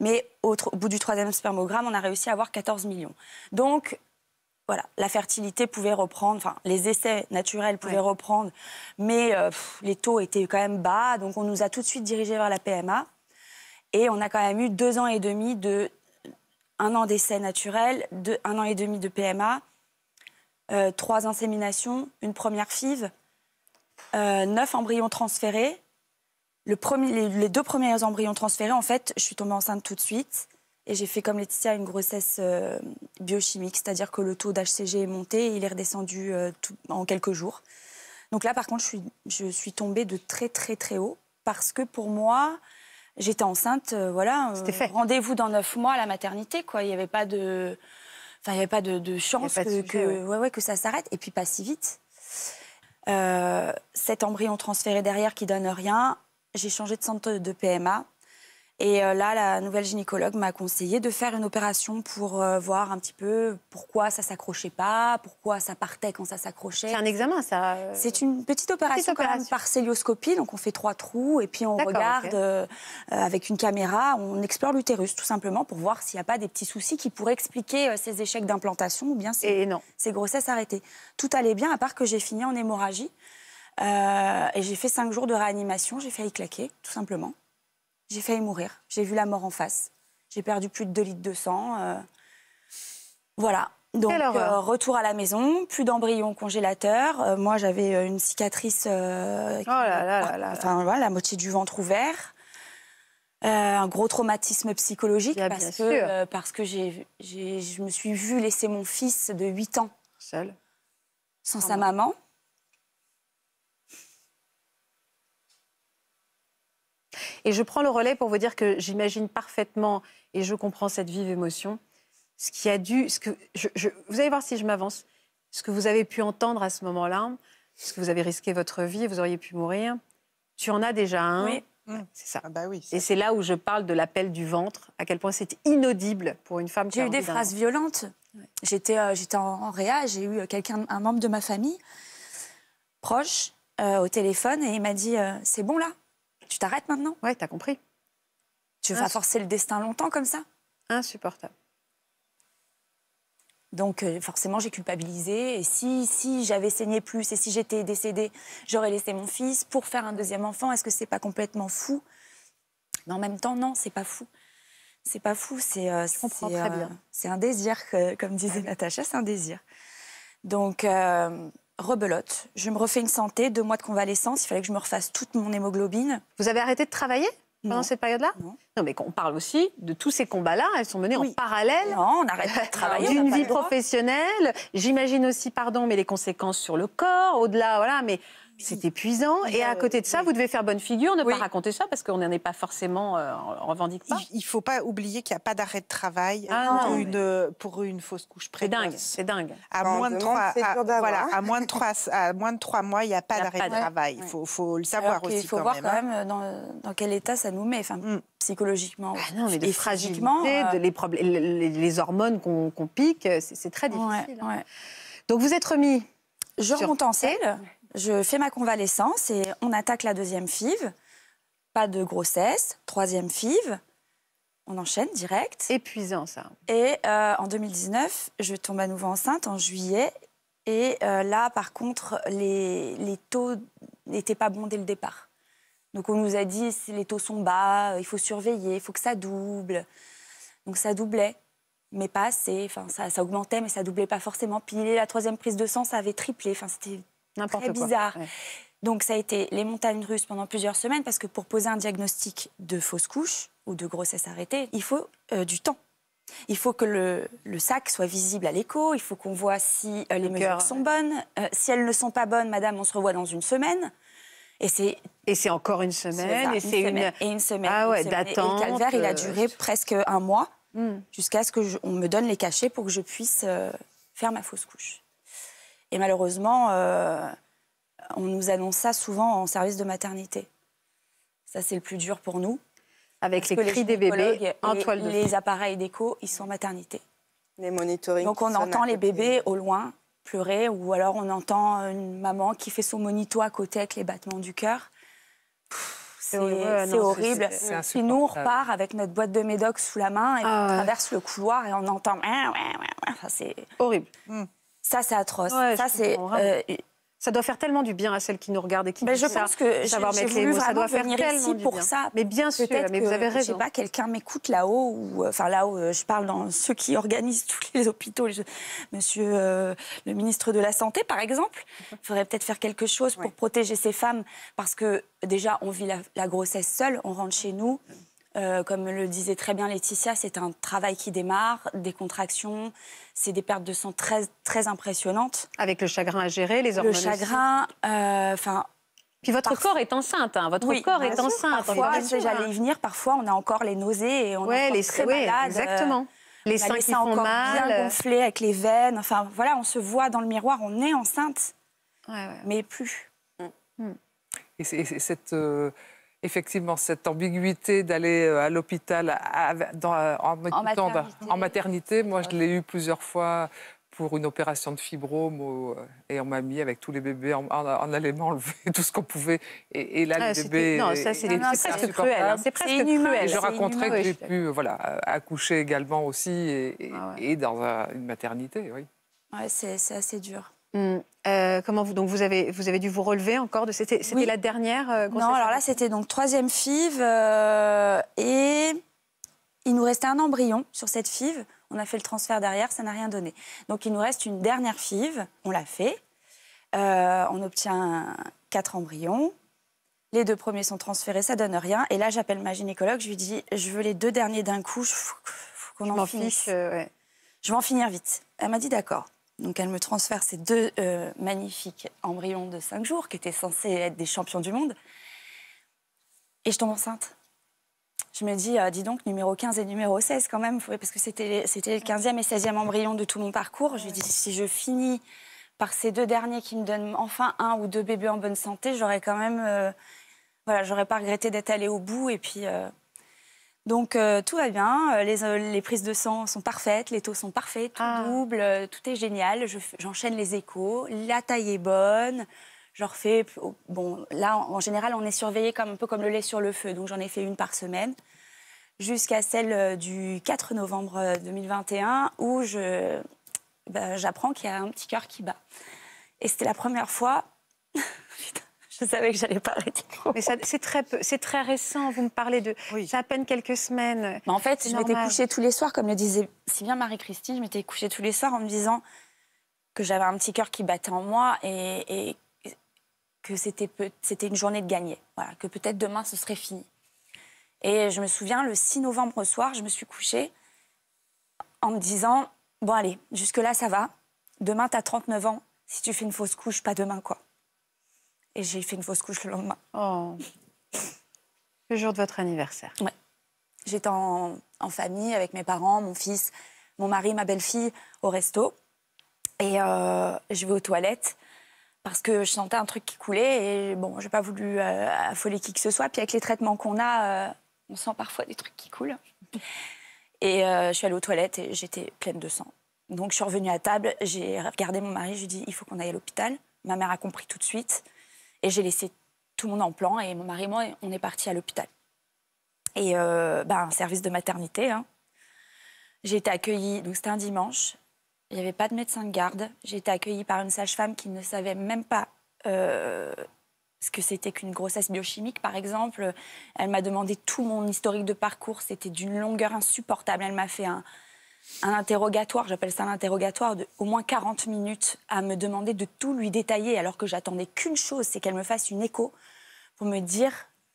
Mais au, bout du troisième spermogramme, on a réussi à avoir 14 millions. Donc, voilà, la fertilité pouvait reprendre, les essais naturels pouvaient reprendre, mais euh, les taux étaient quand même bas. Donc, on nous a tout de suite dirigés vers la PMA. Et on a quand même eu deux ans et demi de. un an d'essais naturels, un an et demi de PMA, trois inséminations, une première FIV. Euh, neuf embryons transférés. Le premier, les, deux premiers embryons transférés, en fait, je suis tombée enceinte tout de suite. Et j'ai fait comme Laetitia une grossesse euh, biochimique, c'est-à-dire que le taux d'HCG est monté et il est redescendu euh, en quelques jours. Donc là, par contre, je suis, je suis tombée de très, très, très haut parce que pour moi, j'étais enceinte, voilà. Rendez-vous dans neuf mois à la maternité, quoi. Il n'y avait pas de. Enfin, il n'y avait pas de, chance que, Ouais, ouais, que ça s'arrête. Et puis pas si vite. Euh, cet embryon transféré derrière qui donne rien, j'ai changé de centre de PMA et euh, là, la nouvelle gynécologue m'a conseillé de faire une opération pour euh, voir un petit peu pourquoi ça s'accrochait pas, pourquoi ça partait quand ça s'accrochait. C'est un examen, ça euh, C'est une petite opération, Quand même par célioscopie. Donc, on fait trois trous et puis on regarde avec une caméra, on explore l'utérus tout simplement pour voir s'il n'y a pas des petits soucis qui pourraient expliquer ces échecs d'implantation ou bien ces grossesses arrêtées. Tout allait bien, à part que j'ai fini en hémorragie. et j'ai fait cinq jours de réanimation, j'ai failli claquer, tout simplement. J'ai failli mourir. J'ai vu la mort en face. J'ai perdu plus de 2 litres de sang. Euh. Voilà. Donc, euh, retour à la maison, plus d'embryons congélateur. Euh, moi, j'avais une cicatrice. oh là là là enfin, voilà, la moitié du ventre ouvert. un gros traumatisme psychologique ah, parce, que, parce, que, j'ai je me suis vue laisser mon fils de 8 ans. Seul. Sans ah sa maman. Et je prends le relais pour vous dire que j'imagine parfaitement et je comprends cette vive émotion. Ce qui a dû, ce que vous allez voir si je m'avance, ce que vous avez pu entendre à ce moment-là, ce que vous avez risqué votre vie, vous auriez pu mourir. Tu en as déjà un. Oui. Mm. C'est ah bah ça. et c'est là où je parle de l'appel du ventre, à quel point c'est inaudible pour une femme. J'ai eu des phrases violentes. J'étais euh, en, réa, j'ai eu euh, quelqu'un, un membre de ma famille, proche, euh, au téléphone, et il m'a dit C'est bon là tu t'arrêtes maintenant Ouais, t'as compris. Tu vas forcer le destin longtemps comme ça Insupportable. Donc euh, forcément, j'ai culpabilisé. Et si, si j'avais saigné plus et si j'étais décédée, j'aurais laissé mon fils pour faire un deuxième enfant. Est-ce que c'est pas complètement fou Mais en même temps, non, c'est pas fou. C'est pas fou. C'est euh, comprends très euh, bien. C'est un désir, comme disait ah Natacha, c'est un désir. Donc euh, rebelote. Je me refais une santé, deux mois de convalescence, il fallait que je me refasse toute mon hémoglobine. Vous avez arrêté de travailler pendant cette période-là non. non. mais on parle aussi de tous ces combats-là, elles sont menées en parallèle. on n'arrête pas de [LAUGHS] travailler. D'une vie professionnelle, j'imagine aussi, pardon, mais les conséquences sur le corps, au-delà, voilà, mais c'est épuisant. Et à bah, côté de ça, vous devez faire bonne figure, ne pas raconter ça, parce qu'on n'en est pas forcément, euh, en revendique Il ne faut pas oublier qu'il n'y a pas d'arrêt de travail ah, pour, une, pour, une, fausse couche précoce. C'est dingue, c'est dingue. [LAUGHS] À moins, de trois voilà, à moins, de 3, à, moins de mois, il n'y a pas d'arrêt de travail. Il faut, le savoir aussi. Il faut voir quand hein. même euh, dans, quel état ça nous met, enfin, mm. psychologiquement. Ah et fragilité, euh, les, hormones qu'on pique, c'est très difficile. Hein. Donc vous êtes remis. Je remonte en selle. Je fais ma convalescence et on attaque la deuxième five. Pas de grossesse, troisième five. On enchaîne direct. Épuisant ça. Et euh, en 2019, je tombe à nouveau enceinte en juillet. Et euh, là, par contre, les, taux n'étaient pas bons dès le départ. Donc on nous a dit, les taux sont bas, euh, il faut surveiller, il faut que ça double. Donc ça doublait, mais pas assez. Enfin, ça, ça augmentait, mais ça doublait pas forcément. Puis la troisième prise de sang, ça avait triplé. Enfin, c'était c'est bizarre. Donc ça a été les montagnes russes pendant plusieurs semaines parce que pour poser un diagnostic de fausse couche ou de grossesse arrêtée, il faut euh, du temps. Il faut que le, sac soit visible à l'écho, il faut qu'on voit si euh, les mesures sont bonnes. Euh, si elles ne sont pas bonnes, madame, on se revoit dans une semaine. Et c'est et c'est encore une semaine, et une, semaine. Ah d'attente. Le calvaire, il a duré presque un mois hmm. jusqu'à ce que me donne les cachets pour que je puisse faire ma fausse couche. Et malheureusement, euh, on nous annonce ça souvent en service de maternité. Ça, c'est le plus dur pour nous. Avec les cris des bébés Les appareils d'écho, ils sont en maternité. Les monitorings. Donc on entend les bébés au loin pleurer, ou alors on entend une maman qui fait son monito à côté avec les battements du cœur. C'est horrible. Puis nous, on repart avec notre boîte de médoc sous la main et ah on traverse le couloir et on entend. ça c'est horrible. Hmm. Ça, c'est atroce. ça, c'est. Euh, ça doit faire tellement du bien à celles qui nous regardent et qui. Ben, je pense que savoir mettre les ça doit faire tellement pour ça. Mais bien sûr, mais vous avez raison. Je sais pas, quelqu'un m'écoute là-haut ou euh, enfin là-haut. Euh, je parle dans ceux qui organisent [LAUGHS] tous les hôpitaux. monsieur le ministre de la santé, par exemple, il faudrait peut-être faire quelque chose pour protéger ces femmes parce que déjà on vit la grossesse seule, on rentre chez nous. Euh, comme le disait très bien Laetitia, c'est un travail qui démarre, des contractions, c'est des pertes de sang très, très impressionnantes. Avec le chagrin à gérer, les hormones. Le chagrin, euh, enfin. puis votre corps est enceinte, hein. votre oui, corps est enceinte. Parfois, j'allais hein. y venir, parfois on a encore les nausées et on est les... très malade. Euh, exactement. Les seins qui encore mal. bien gonflés avec les veines. Enfin voilà, on se voit dans le miroir, on est enceinte, mais plus. Mm. Et, c'est cette effectivement cette ambiguïté d'aller euh, à l'hôpital euh, en, maternité. Moi, je l'ai eu plusieurs fois pour une opération de fibrome euh, et on m'a mis avec tous les bébés en, en, [LAUGHS] tout ce qu'on pouvait et, là ah, le les bébés hein. c'est presque cruel c'est presque je raconterai que j'ai pu voilà accoucher également aussi et, ah dans une maternité oui ouais, c'est assez dur mm. Euh, comment vous donc vous avez vous avez dû vous relever encore de c'était la dernière euh, Non, alors là c'était donc troisième FIV euh, et il nous restait un embryon sur cette FIV. On a fait le transfert derrière, ça n'a rien donné. Donc il nous reste une dernière FIV, on l'a fait. on obtient quatre embryons. Les deux premiers sont transférés, ça donne rien. Et là, j'appelle ma gynécologue, je lui dis, je veux les deux derniers d'un coup, faut, qu'on en finisse. Je vais en finir vite. Elle m'a dit d'accord. Donc elle me transfère ces deux euh, magnifiques embryons de 5 jours qui étaient censés être des champions du monde. Et je tombe enceinte. Je me dis, euh, dis donc, numéro 15 et numéro 16 quand même, parce que c'était le 15e et 16e embryon de tout mon parcours. Je dis, si je finis par ces deux derniers qui me donnent enfin un ou deux bébés en bonne santé, j'aurais quand même... Euh, voilà, j'aurais pas regretté d'être allée au bout et puis... Donc euh, tout va bien, euh, euh, les, prises de sang sont parfaites, les taux sont parfaits, tout ah. double, tout est génial, j'enchaîne les échos, la taille est bonne. J'en bon, là en, général on est surveillé comme, un peu comme le lait sur le feu, donc j'en ai fait une par semaine, jusqu'à celle du 4 novembre 2021 où bah, j'apprends qu'il y a un petit cœur qui bat. Et c'était la première fois je savais que j'allais pas arrêter. Mais c'est très, c'est très récent. Vous me parlez de, oui. c'est à peine quelques semaines. en fait, je m'étais couchée tous les soirs, comme le disait si bien Marie-Christine. Je m'étais couchée tous les soirs en me disant que j'avais un petit cœur qui battait en moi et, que c'était c'était une journée de gagner. Voilà, que peut-être demain ce serait fini. Et je me souviens, le 6 novembre soir, je me suis couchée en me disant, bon allez, jusque-là ça va, demain t'as 39 ans, si tu fais une fausse couche, pas demain quoi. Et j'ai fait une fausse couche le lendemain. Oh. le jour de votre anniversaire. J'étais en, famille avec mes parents, mon fils, mon mari, ma belle-fille au resto. Et euh, je vais aux toilettes parce que je sentais un truc qui coulait et bon, j'ai pas voulu euh, affoler qui que ce soit. Puis avec les traitements qu'on a, euh, on sent parfois des trucs qui coulent. Et je suis allée aux toilettes et j'étais pleine de sang. Donc je suis revenue à table, j'ai regardé mon mari, je lui ai dit il faut qu'on aille à l'hôpital. Ma mère a compris tout de suite. Et j'ai laissé tout le monde en plan et mon mari et moi, on est partis à l'hôpital. Et euh, ben, un service de maternité. Hein. J'ai été accueillie, donc c'était un dimanche, il n'y avait pas de médecin de garde. J'ai été accueillie par une sage-femme qui ne savait même pas euh, ce que c'était qu'une grossesse biochimique, par exemple. Elle m'a demandé tout mon historique de parcours. C'était d'une longueur insupportable. Elle m'a fait un, un interrogatoire, j'appelle ça un interrogatoire, de au moins 40 minutes à me demander de tout lui détailler, alors que j'attendais qu'une chose, c'est qu'elle me fasse une écho pour me dire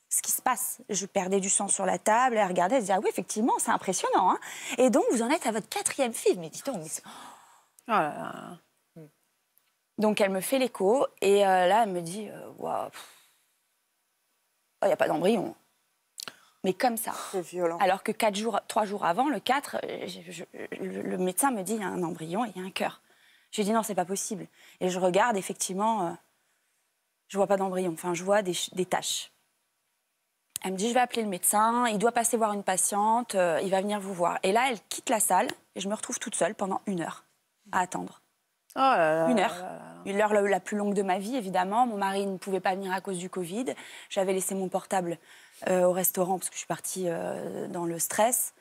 ce qui se passe. Je perdais du sang sur la table, elle regardait, elle disait ah oui effectivement c'est impressionnant. Hein. Et donc vous en êtes à votre quatrième film, mais dis donc. Oh hmm. Donc elle me fait l'écho et euh, là elle me dit euh, waouh, oh, il n'y a pas d'embryon mais comme ça. C'est violent. Alors que quatre jours, trois jours avant, le 4, euh, le médecin me dit il y a un embryon et il y a un cœur. Je dit dis non, c'est pas possible. Et je regarde, effectivement, euh, je vois pas d'embryon, enfin, je vois des, des, taches. Elle me dit je vais appeler le médecin, il doit passer voir une patiente, euh, il va venir vous voir. Et là, elle quitte la salle et je me retrouve toute seule pendant une heure à attendre. Oh là là, une heure. Une heure la plus longue de ma vie, évidemment. Mon mari ne pouvait pas venir à cause du Covid. J'avais laissé mon portable euh, au restaurant parce que je suis partie euh, dans le stress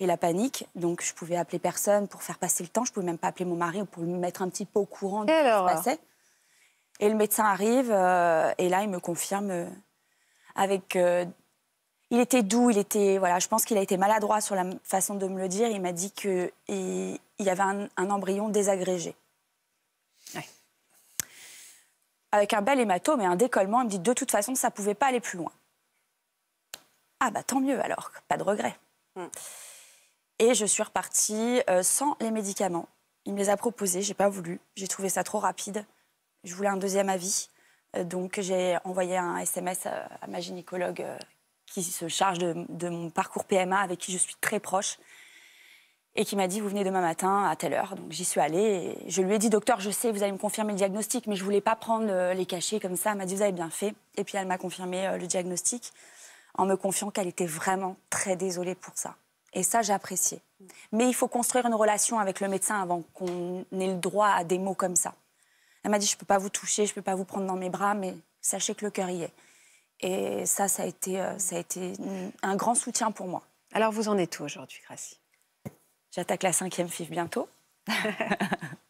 et la panique. Donc je pouvais appeler personne pour faire passer le temps. Je pouvais même pas appeler mon mari pour lui mettre un petit peu au courant de ce qui se passait. Et le médecin arrive euh, et là il me confirme avec. il était doux, il était voilà. Je pense qu'il a été maladroit sur la façon de me le dire. Il m'a dit que il, y avait un, embryon désagrégé. Avec un bel hématome et un décollement, il me dit de toute façon ça pouvait pas aller plus loin. Ah bah tant mieux alors, pas de regret. Mm. Et je suis repartie euh, sans les médicaments. Il me les a proposés, j'ai pas voulu, j'ai trouvé ça trop rapide. Je voulais un deuxième avis, euh, donc j'ai envoyé un SMS euh, à, ma gynécologue qui se charge de, mon parcours PMA, avec qui je suis très proche, et qui m'a dit vous venez demain matin à telle heure. Donc j'y suis allée, je lui ai dit docteur, je sais, vous allez me confirmer le diagnostic, mais je voulais pas prendre les cachets comme ça. Elle m'a dit vous avez bien fait, et puis elle m'a confirmé le diagnostic en me confiant qu'elle était vraiment très désolée pour ça. Et ça, j'ai apprécié. Mais il faut construire une relation avec le médecin avant qu'on ait le droit à des mots comme ça. Elle m'a dit, je ne peux pas vous toucher, je ne peux pas vous prendre dans mes bras, mais sachez que le cœur y est. Et ça, ça a été, euh, ça a été un grand soutien pour moi. Alors, vous en êtes où aujourd'hui, Gracie J'attaque la cinquième FIF bientôt. [LAUGHS]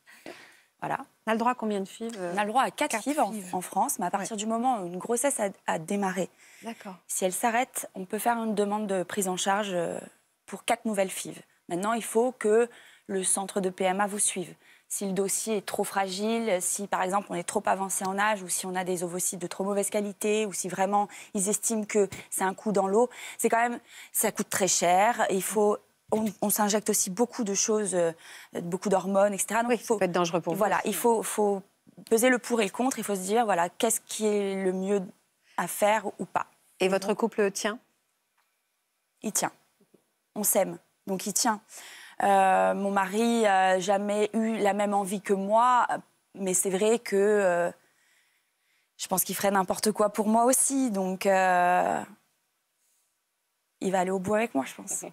Voilà. On a le droit à combien de fives euh, On a le droit à 4, fives en, France, mais à partir du moment où une grossesse a, démarré, si elle s'arrête, on peut faire une demande de prise en charge euh, pour 4 nouvelles fives. Maintenant, il faut que le centre de PMA vous suive. Si le dossier est trop fragile, si par exemple on est trop avancé en âge ou si on a des ovocytes de trop mauvaise qualité ou si vraiment ils estiment que c'est un coup dans l'eau, c'est quand même ça coûte très cher. Il faut on, s'injecte aussi beaucoup de choses, euh, beaucoup d'hormones, etc. Donc, il faut être dangereux pour voilà, il faut, peser le pour et le contre. Il faut se dire, voilà, qu'est-ce qui est le mieux à faire ou pas. Et votre couple tient Il tient. On s'aime, donc il tient. Euh, mon mari n'a jamais eu la même envie que moi, mais c'est vrai que euh, je pense qu'il ferait n'importe quoi pour moi aussi. Donc, il va aller au bout avec moi, je pense.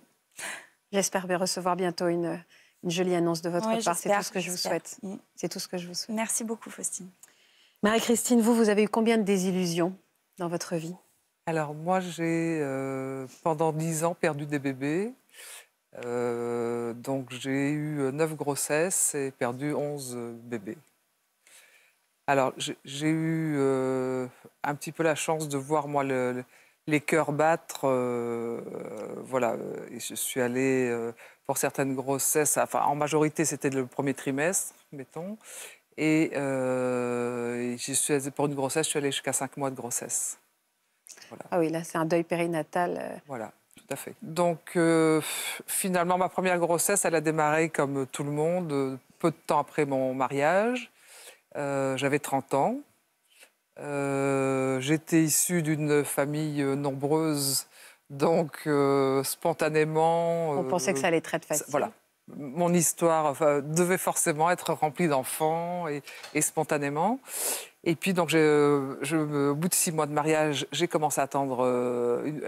J'espère recevoir bientôt une, jolie annonce de votre part. C'est tout ce que je vous souhaite. Mm. C'est tout ce que je vous souhaite. Merci beaucoup, Faustine. Marie-Christine, vous, vous avez eu combien de désillusions dans votre vie Alors, moi, j'ai euh, pendant dix ans perdu des bébés. Euh, donc, j'ai eu euh, neuf grossesses et perdu 11 bébés. Alors, j'ai eu un petit peu la chance de voir, moi, le les cœurs battre. Euh, voilà, et je suis allée euh, pour certaines grossesses, enfin en majorité c'était le premier trimestre, mettons. Et, euh, suis pour une grossesse, je suis allée jusqu'à 5 mois de grossesse. Ah oui, là c'est un deuil périnatal. Voilà, tout à fait. Donc finalement, ma première grossesse, elle a démarré comme tout le monde, peu de temps après mon mariage. J'avais 30 ans. Euh, j'étais issu d'une famille euh, nombreuse, donc euh, spontanément. On pensait que ça allait très facile. Voilà. Mon histoire devait forcément être remplie d'enfants et, spontanément. Et puis, donc, je, au bout de six mois de mariage, j'ai commencé à attendre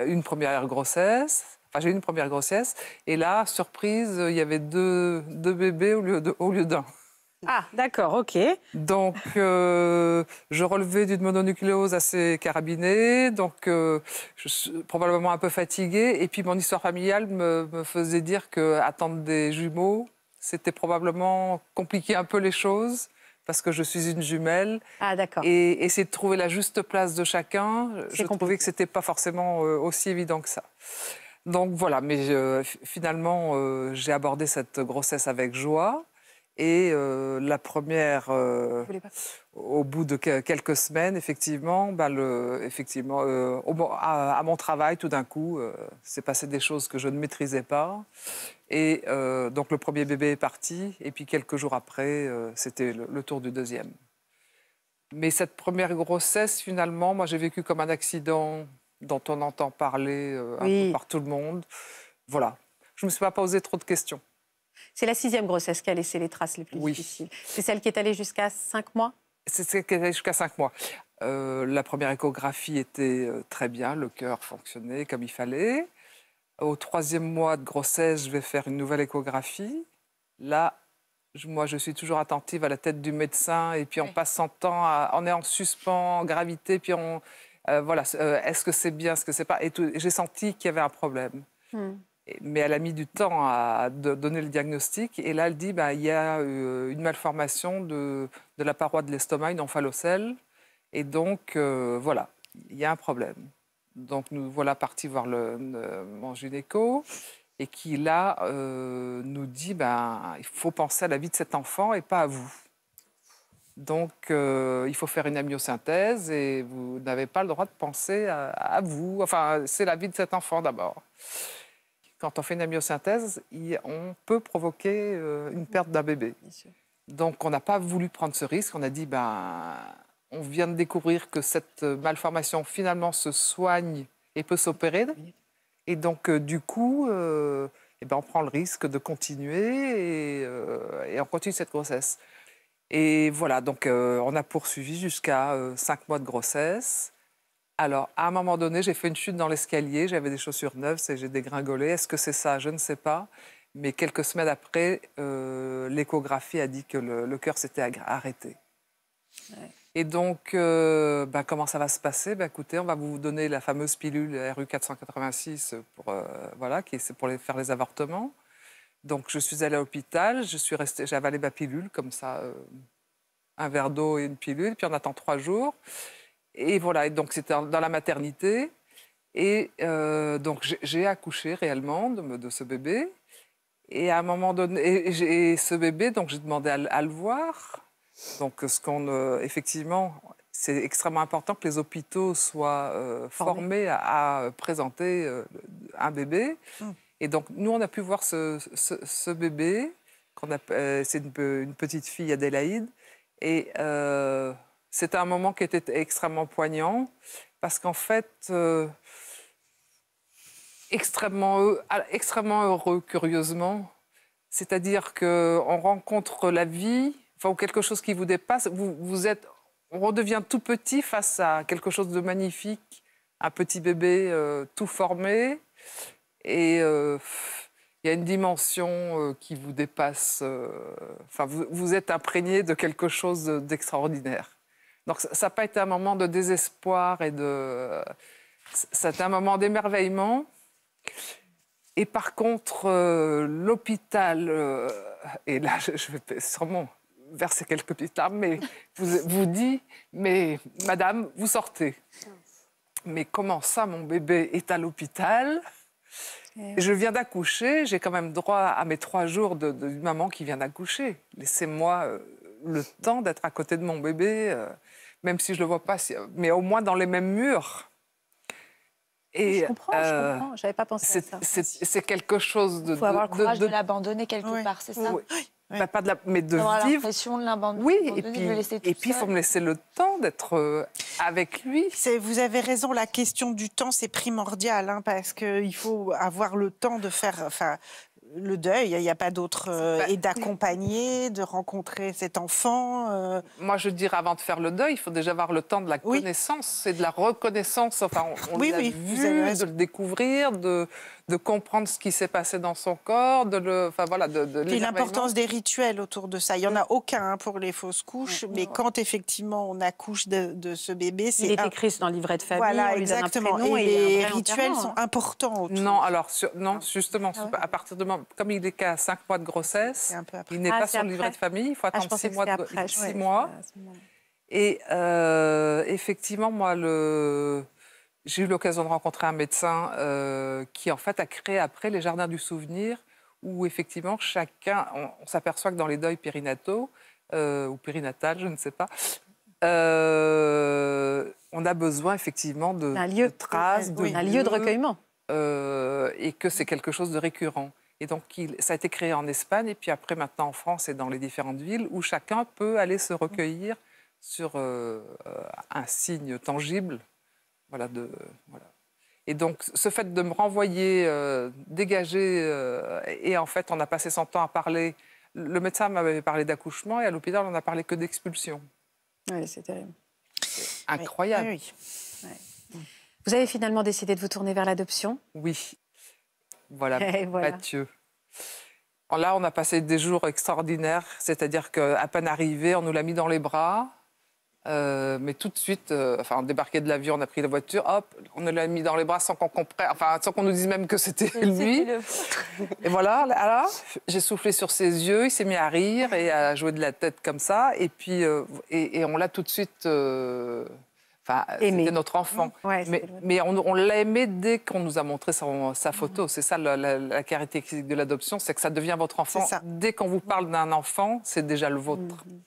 une, première grossesse. Enfin, j'ai eu une première grossesse. Et là, surprise, il y avait deux, deux bébés au lieu d'un. Ah, d'accord, ok. Donc, euh, je relevais d'une mononucléose assez carabinée, donc euh, je suis probablement un peu fatiguée. Et puis, mon histoire familiale me, faisait dire qu'attendre des jumeaux, c'était probablement compliquer un peu les choses parce que je suis une jumelle. Ah, d'accord. Et essayer de trouver la juste place de chacun, je trouvais que ce n'était pas forcément euh, aussi évident que ça. Donc voilà, mais finalement, j'ai abordé cette grossesse avec joie. Et euh, la première, euh, au bout de quelques semaines, effectivement, bah, effectivement euh, à, mon travail, tout d'un coup, s'est passé des choses que je ne maîtrisais pas. Et donc le premier bébé est parti, et puis quelques jours après, c'était le, tour du deuxième. Mais cette première grossesse, finalement, moi j'ai vécu comme un accident dont on entend parler un peu par tout le monde. Voilà, je ne me suis pas posé trop de questions. C'est la sixième grossesse qui a laissé les traces les plus difficiles. C'est celle qui est allée jusqu'à cinq mois C'est celle qui est allée jusqu'à cinq mois. Euh, la première échographie était euh, très bien, le cœur fonctionnait comme il fallait. Au troisième mois de grossesse, je vais faire une nouvelle échographie. Là, moi, je suis toujours attentive à la tête du médecin et puis on passe son temps, on est en suspens, en gravité, puis on, euh, voilà, est-ce que c'est bien, est-ce que c'est pas. Et, j'ai senti qu'il y avait un problème. Hmm mais elle a mis du temps à donner le diagnostic. Et là, elle dit bah, il y a euh, une malformation de, la paroi de l'estomac, une omphalocèle Et donc, euh, voilà, il y a un problème. Donc, nous voilà partis voir le, le mon gynéco et qui, là, euh, nous dit bah, il faut penser à la vie de cet enfant et pas à vous. Donc, il faut faire une amniosynthèse et vous n'avez pas le droit de penser à vous. Enfin, c'est la vie de cet enfant d'abord quand on fait une amyosynthèse, on peut provoquer euh, une perte d'un bébé. Donc on n'a pas voulu prendre ce risque. On a dit, ben, on vient de découvrir que cette euh, malformation finalement se soigne et peut s'opérer. Et donc euh, du coup, eh ben, on prend le risque de continuer et, on continue cette grossesse. Et voilà, donc on a poursuivi jusqu'à 5 mois de grossesse. Alors, à un moment donné, j'ai fait une chute dans l'escalier, j'avais des chaussures neuves et j'ai dégringolé. Est-ce que c'est ça Je ne sais pas. Mais quelques semaines après, euh, l'échographie a dit que le, cœur s'était arrêté. Et donc, euh, ben, comment ça va se passer ben, Écoutez, on va vous donner la fameuse pilule RU486 pour, euh, voilà, qui c'est pour les, faire les avortements. Donc, je suis allée à l'hôpital, j'ai avalé ma pilule, comme ça, un verre d'eau et une pilule, puis on attend trois jours. Et voilà, donc c'était dans la maternité. Et euh, donc j'ai accouché réellement de, ce bébé. Et à un moment donné, et, ce bébé, donc j'ai demandé à, le voir. Donc ce qu'on, euh, effectivement, c'est extrêmement important que les hôpitaux soient euh, formés à, présenter un bébé. Hum. Et donc nous, on a pu voir ce, bébé. c'est une, une, petite fille, Adélaïde. Et c'était un moment qui était extrêmement poignant parce qu'en fait, euh, extrêmement, heureux, curieusement. C'est-à-dire qu'on rencontre la vie, enfin, ou quelque chose qui vous dépasse. Vous, êtes, on redevient tout petit face à quelque chose de magnifique, un petit bébé euh, tout formé. Et euh, il y a une dimension qui vous dépasse. Enfin, vous êtes imprégné de quelque chose d'extraordinaire. Donc ça n'a pas été un moment de désespoir et de... C'était un moment d'émerveillement. Et par contre, euh, l'hôpital, euh, et là je, vais sûrement verser quelques petites larmes, mais vous, vous dit, mais madame, vous sortez. Mais comment ça, mon bébé est à l'hôpital eh Je viens d'accoucher, j'ai quand même droit à mes trois jours de maman qui vient d'accoucher. Laissez-moi... Euh, le temps d'être à côté de mon bébé, euh, même si je ne le vois pas, mais au moins dans les mêmes murs. Et, je comprends, je euh, comprends. J'avais pas pensé à ça. C'est quelque chose de. Il de, avoir courage de, l'abandonner quelque part, c'est ça oui. pas de la... mais de vivre. l'impression de l'abandonner. Oui, et puis, et puis il faut me laisser le temps d'être euh, avec lui. Vous avez raison, la question du temps, c'est primordial, hein, parce qu'il faut avoir le temps de faire. Enfin, le deuil, il n'y a pas d'autre. Euh, et d'accompagner, de rencontrer cet enfant. Euh. Moi, je dirais, avant de faire le deuil, il faut déjà avoir le temps de la connaissance et de la reconnaissance. Enfin, on, oui, de le découvrir, de, de comprendre ce qui s'est passé dans son corps, de le, enfin voilà, de, Et l'importance des rituels autour de ça. Il y en a aucun hein, pour les fausses couches, mais quand effectivement on accouche de, ce bébé, c'est il est écrit dans le livret de famille. Voilà, exactement. et, les rituels hein. sont importants. Non, alors non, ah. justement, ah à partir de comme il est qu'à 5 mois de grossesse, il n'est ah, pas sur le livret de famille. Il faut attendre 6 mois. mois. Et euh, effectivement, moi le j'ai eu l'occasion de rencontrer un médecin euh, qui, en fait, a créé après les jardins du souvenir, où effectivement, chacun, on, s'aperçoit que dans les deuils périnataux, euh, ou périnatales, je ne sais pas, euh, on a besoin effectivement de, lieu, de traces, de, un lieu, de recueillement. et que c'est quelque chose de récurrent. Et donc, ça a été créé en Espagne, et puis après, maintenant en France et dans les différentes villes, où chacun peut aller se recueillir sur un signe tangible voilà, de, Et donc, ce fait de me renvoyer, euh, dégager, euh, et en fait, on a passé son temps à parler. Le médecin m'avait parlé d'accouchement et à l'hôpital, on n'a parlé que d'expulsion. Oui, c'est terrible. Incroyable. Oui. Vous avez finalement décidé de vous tourner vers l'adoption Oui. Voilà, [LAUGHS] voilà, Mathieu. Là, on a passé des jours extraordinaires, c'est-à-dire qu'à peine arrivé, on nous l'a mis dans les bras. Euh, mais tout de suite, euh, enfin, on débarquait de l'avion, on a pris la voiture, hop, on l'a mis dans les bras sans qu'on comprenne, enfin, sans qu'on nous dise même que c'était [LAUGHS] lui. et voilà, alors, j'ai soufflé sur ses yeux, il s'est mis à rire et à jouer de la tête comme ça. Et puis, euh, et, on l'a tout de suite. Enfin, c'était notre enfant. mais, on, l'a aimé dès qu'on nous a montré sa photo. Mhm. C'est ça la, caractéristique de l'adoption, c'est que ça devient votre enfant. Dès qu'on vous parle d'un enfant, c'est déjà le vôtre. Mhm.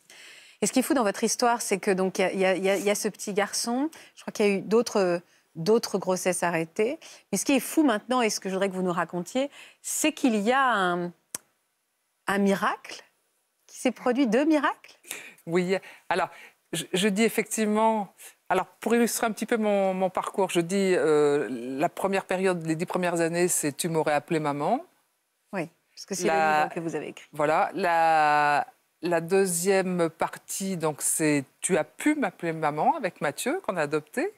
Et ce qui est fou dans votre histoire, c'est que donc il y, a ce petit garçon. Je crois qu'il y a eu d'autres d'autres grossesses arrêtées. Mais ce qui est fou maintenant, et ce que je voudrais que vous nous racontiez, c'est qu'il y a un, miracle qui s'est produit, deux miracles. Oui. Alors, je, dis effectivement. Alors, pour illustrer un petit peu mon, parcours, je dis euh, la première période, les dix premières années, c'est tu m'aurais appelé maman. Oui, parce que c'est le livre que vous avez écrit. Voilà. La la deuxième partie, donc, c'est Tu as pu m'appeler maman avec Mathieu, qu'on a adopté.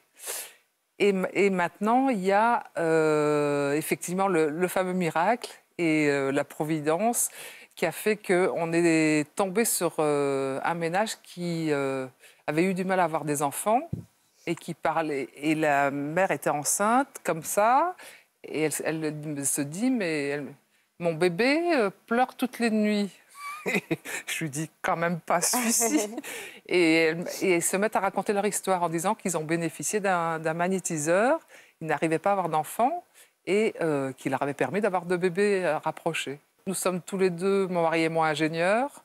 Et, maintenant, il y a euh, effectivement le, fameux miracle et euh, la providence qui a fait qu'on est tombé sur euh, un ménage qui avait eu du mal à avoir des enfants et qui parlait. Et la mère était enceinte, comme ça, et elle, se dit Mais mon bébé pleure toutes les nuits. [LAUGHS] je lui dis quand même pas celui-ci. [LAUGHS] et, ils se mettent à raconter leur histoire en disant qu'ils ont bénéficié d'un magnétiseur, ils n'arrivaient pas à avoir d'enfants et euh, qu'il leur avait permis d'avoir deux bébés euh, rapprochés. Nous sommes tous les deux, mon mari et moi, ingénieurs.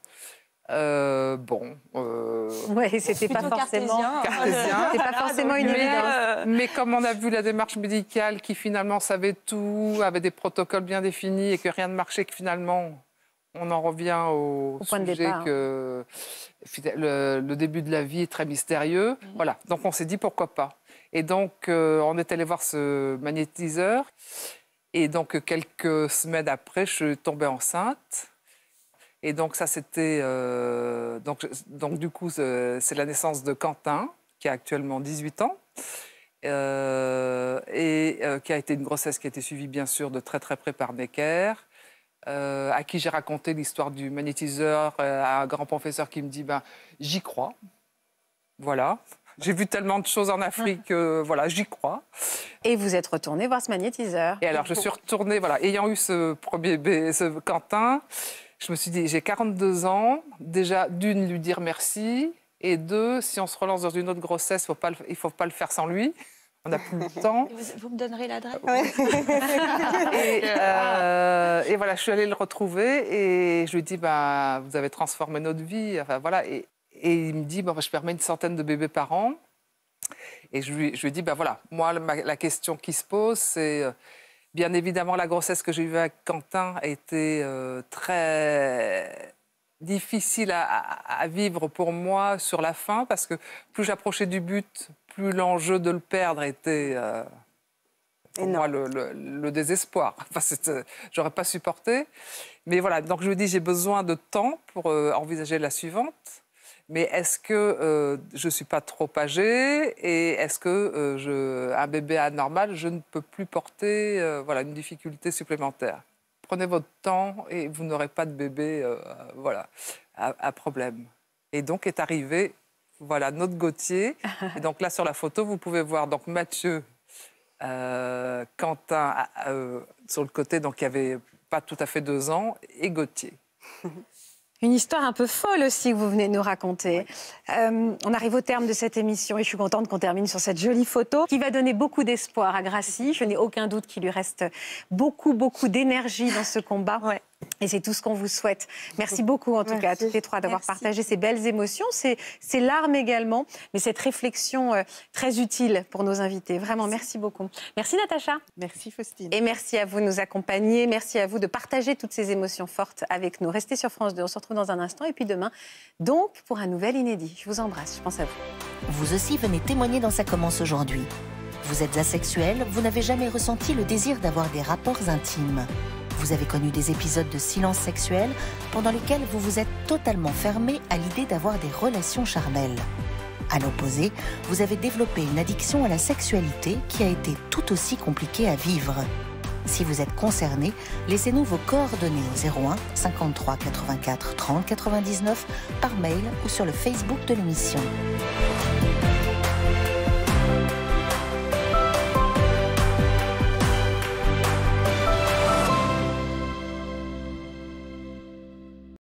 Euh, bon. Oui, c'était pas forcément. pas forcément une mais, mais comme on a vu la démarche médicale qui finalement savait tout, avait des protocoles bien définis et que rien ne marchait, que finalement on en revient au, sujet point de départ, que le, début de la vie est très mystérieux. Voilà, donc on s'est dit pourquoi pas. Et donc euh, on est allé voir ce magnétiseur. Et donc quelques semaines après, je suis tombée enceinte. Et donc ça, c'était... Euh, donc, donc du coup, c'est la naissance de Quentin, qui a actuellement 18 ans. Euh, et qui a été une grossesse qui a été suivie bien sûr de très très près par Necker. Euh, à qui j'ai raconté l'histoire du magnétiseur, euh, à un grand professeur qui me dit ben, J'y crois. Voilà. J'ai vu tellement de choses en Afrique, voilà, j'y crois. Et vous êtes retourné voir ce magnétiseur. Et alors, je suis retournée, voilà, ayant eu ce premier bébé, ce Quentin, je me suis dit, j'ai 42 ans, déjà, d'une, lui dire merci, et deux, si on se relance dans une autre grossesse, il ne faut pas le faire sans lui on n'a plus le temps. Vous, me donnerez l'adresse [LAUGHS] et, euh, et, voilà, je suis allée le retrouver et je lui dis bah, Vous avez transformé notre vie. Enfin, voilà. et, il me dit bah, Je permets une centaine de bébés par an. Et je lui, je lui dis bah, Voilà, moi, la, question qui se pose, c'est. Euh, bien évidemment, la grossesse que j'ai eue avec Quentin a été euh, très difficile à, à, vivre pour moi sur la fin, parce que plus j'approchais du but, plus l'enjeu de le perdre était euh, pour moi le, désespoir. [LAUGHS] Enfin, n'aurais euh, j'aurais pas supporté. Mais voilà, donc je me dis, j'ai besoin de temps pour euh, envisager la suivante. Mais est-ce que je ne suis pas trop âgée et est-ce que je, un bébé anormal, je ne peux plus porter voilà, une difficulté supplémentaire Prenez votre temps et vous n'aurez pas de bébé voilà, à problème. Et donc est arrivé voilà, notre Gauthier. Et donc là, sur la photo, vous pouvez voir donc Mathieu, euh, Quentin ah, euh, sur le côté, donc il avait pas tout à fait deux ans, et Gauthier. Une histoire un peu folle aussi que vous venez de nous raconter. Euh, on arrive au terme de cette émission et je suis contente qu'on termine sur cette jolie photo qui va donner beaucoup d'espoir à Gracie. Je n'ai aucun doute qu'il lui reste beaucoup, beaucoup d'énergie dans ce combat. Et c'est tout ce qu'on vous souhaite. Merci beaucoup en tout cas à toutes les trois d'avoir partagé ces belles émotions, ces, larmes également, mais cette réflexion euh, très utile pour nos invités. Vraiment, merci beaucoup. Merci Natacha. Merci Faustine. Et merci à vous de nous accompagner. Merci à vous de partager toutes ces émotions fortes avec nous. Restez sur France 2, on se retrouve dans un instant et puis demain, donc, pour un nouvel inédit. Je vous embrasse, je pense à vous. Vous aussi venez témoigner dans sa commence aujourd'hui. Vous êtes asexuel, vous n'avez jamais ressenti le désir d'avoir des rapports intimes. Vous avez connu des épisodes de silence sexuel pendant lesquels vous vous êtes totalement fermé à l'idée d'avoir des relations charnelles. À l'opposé, vous avez développé une addiction à la sexualité qui a été tout aussi compliquée à vivre. Si vous êtes concerné, laissez-nous vos coordonnées au 01 53 84 30 99 par mail ou sur le Facebook de l'émission.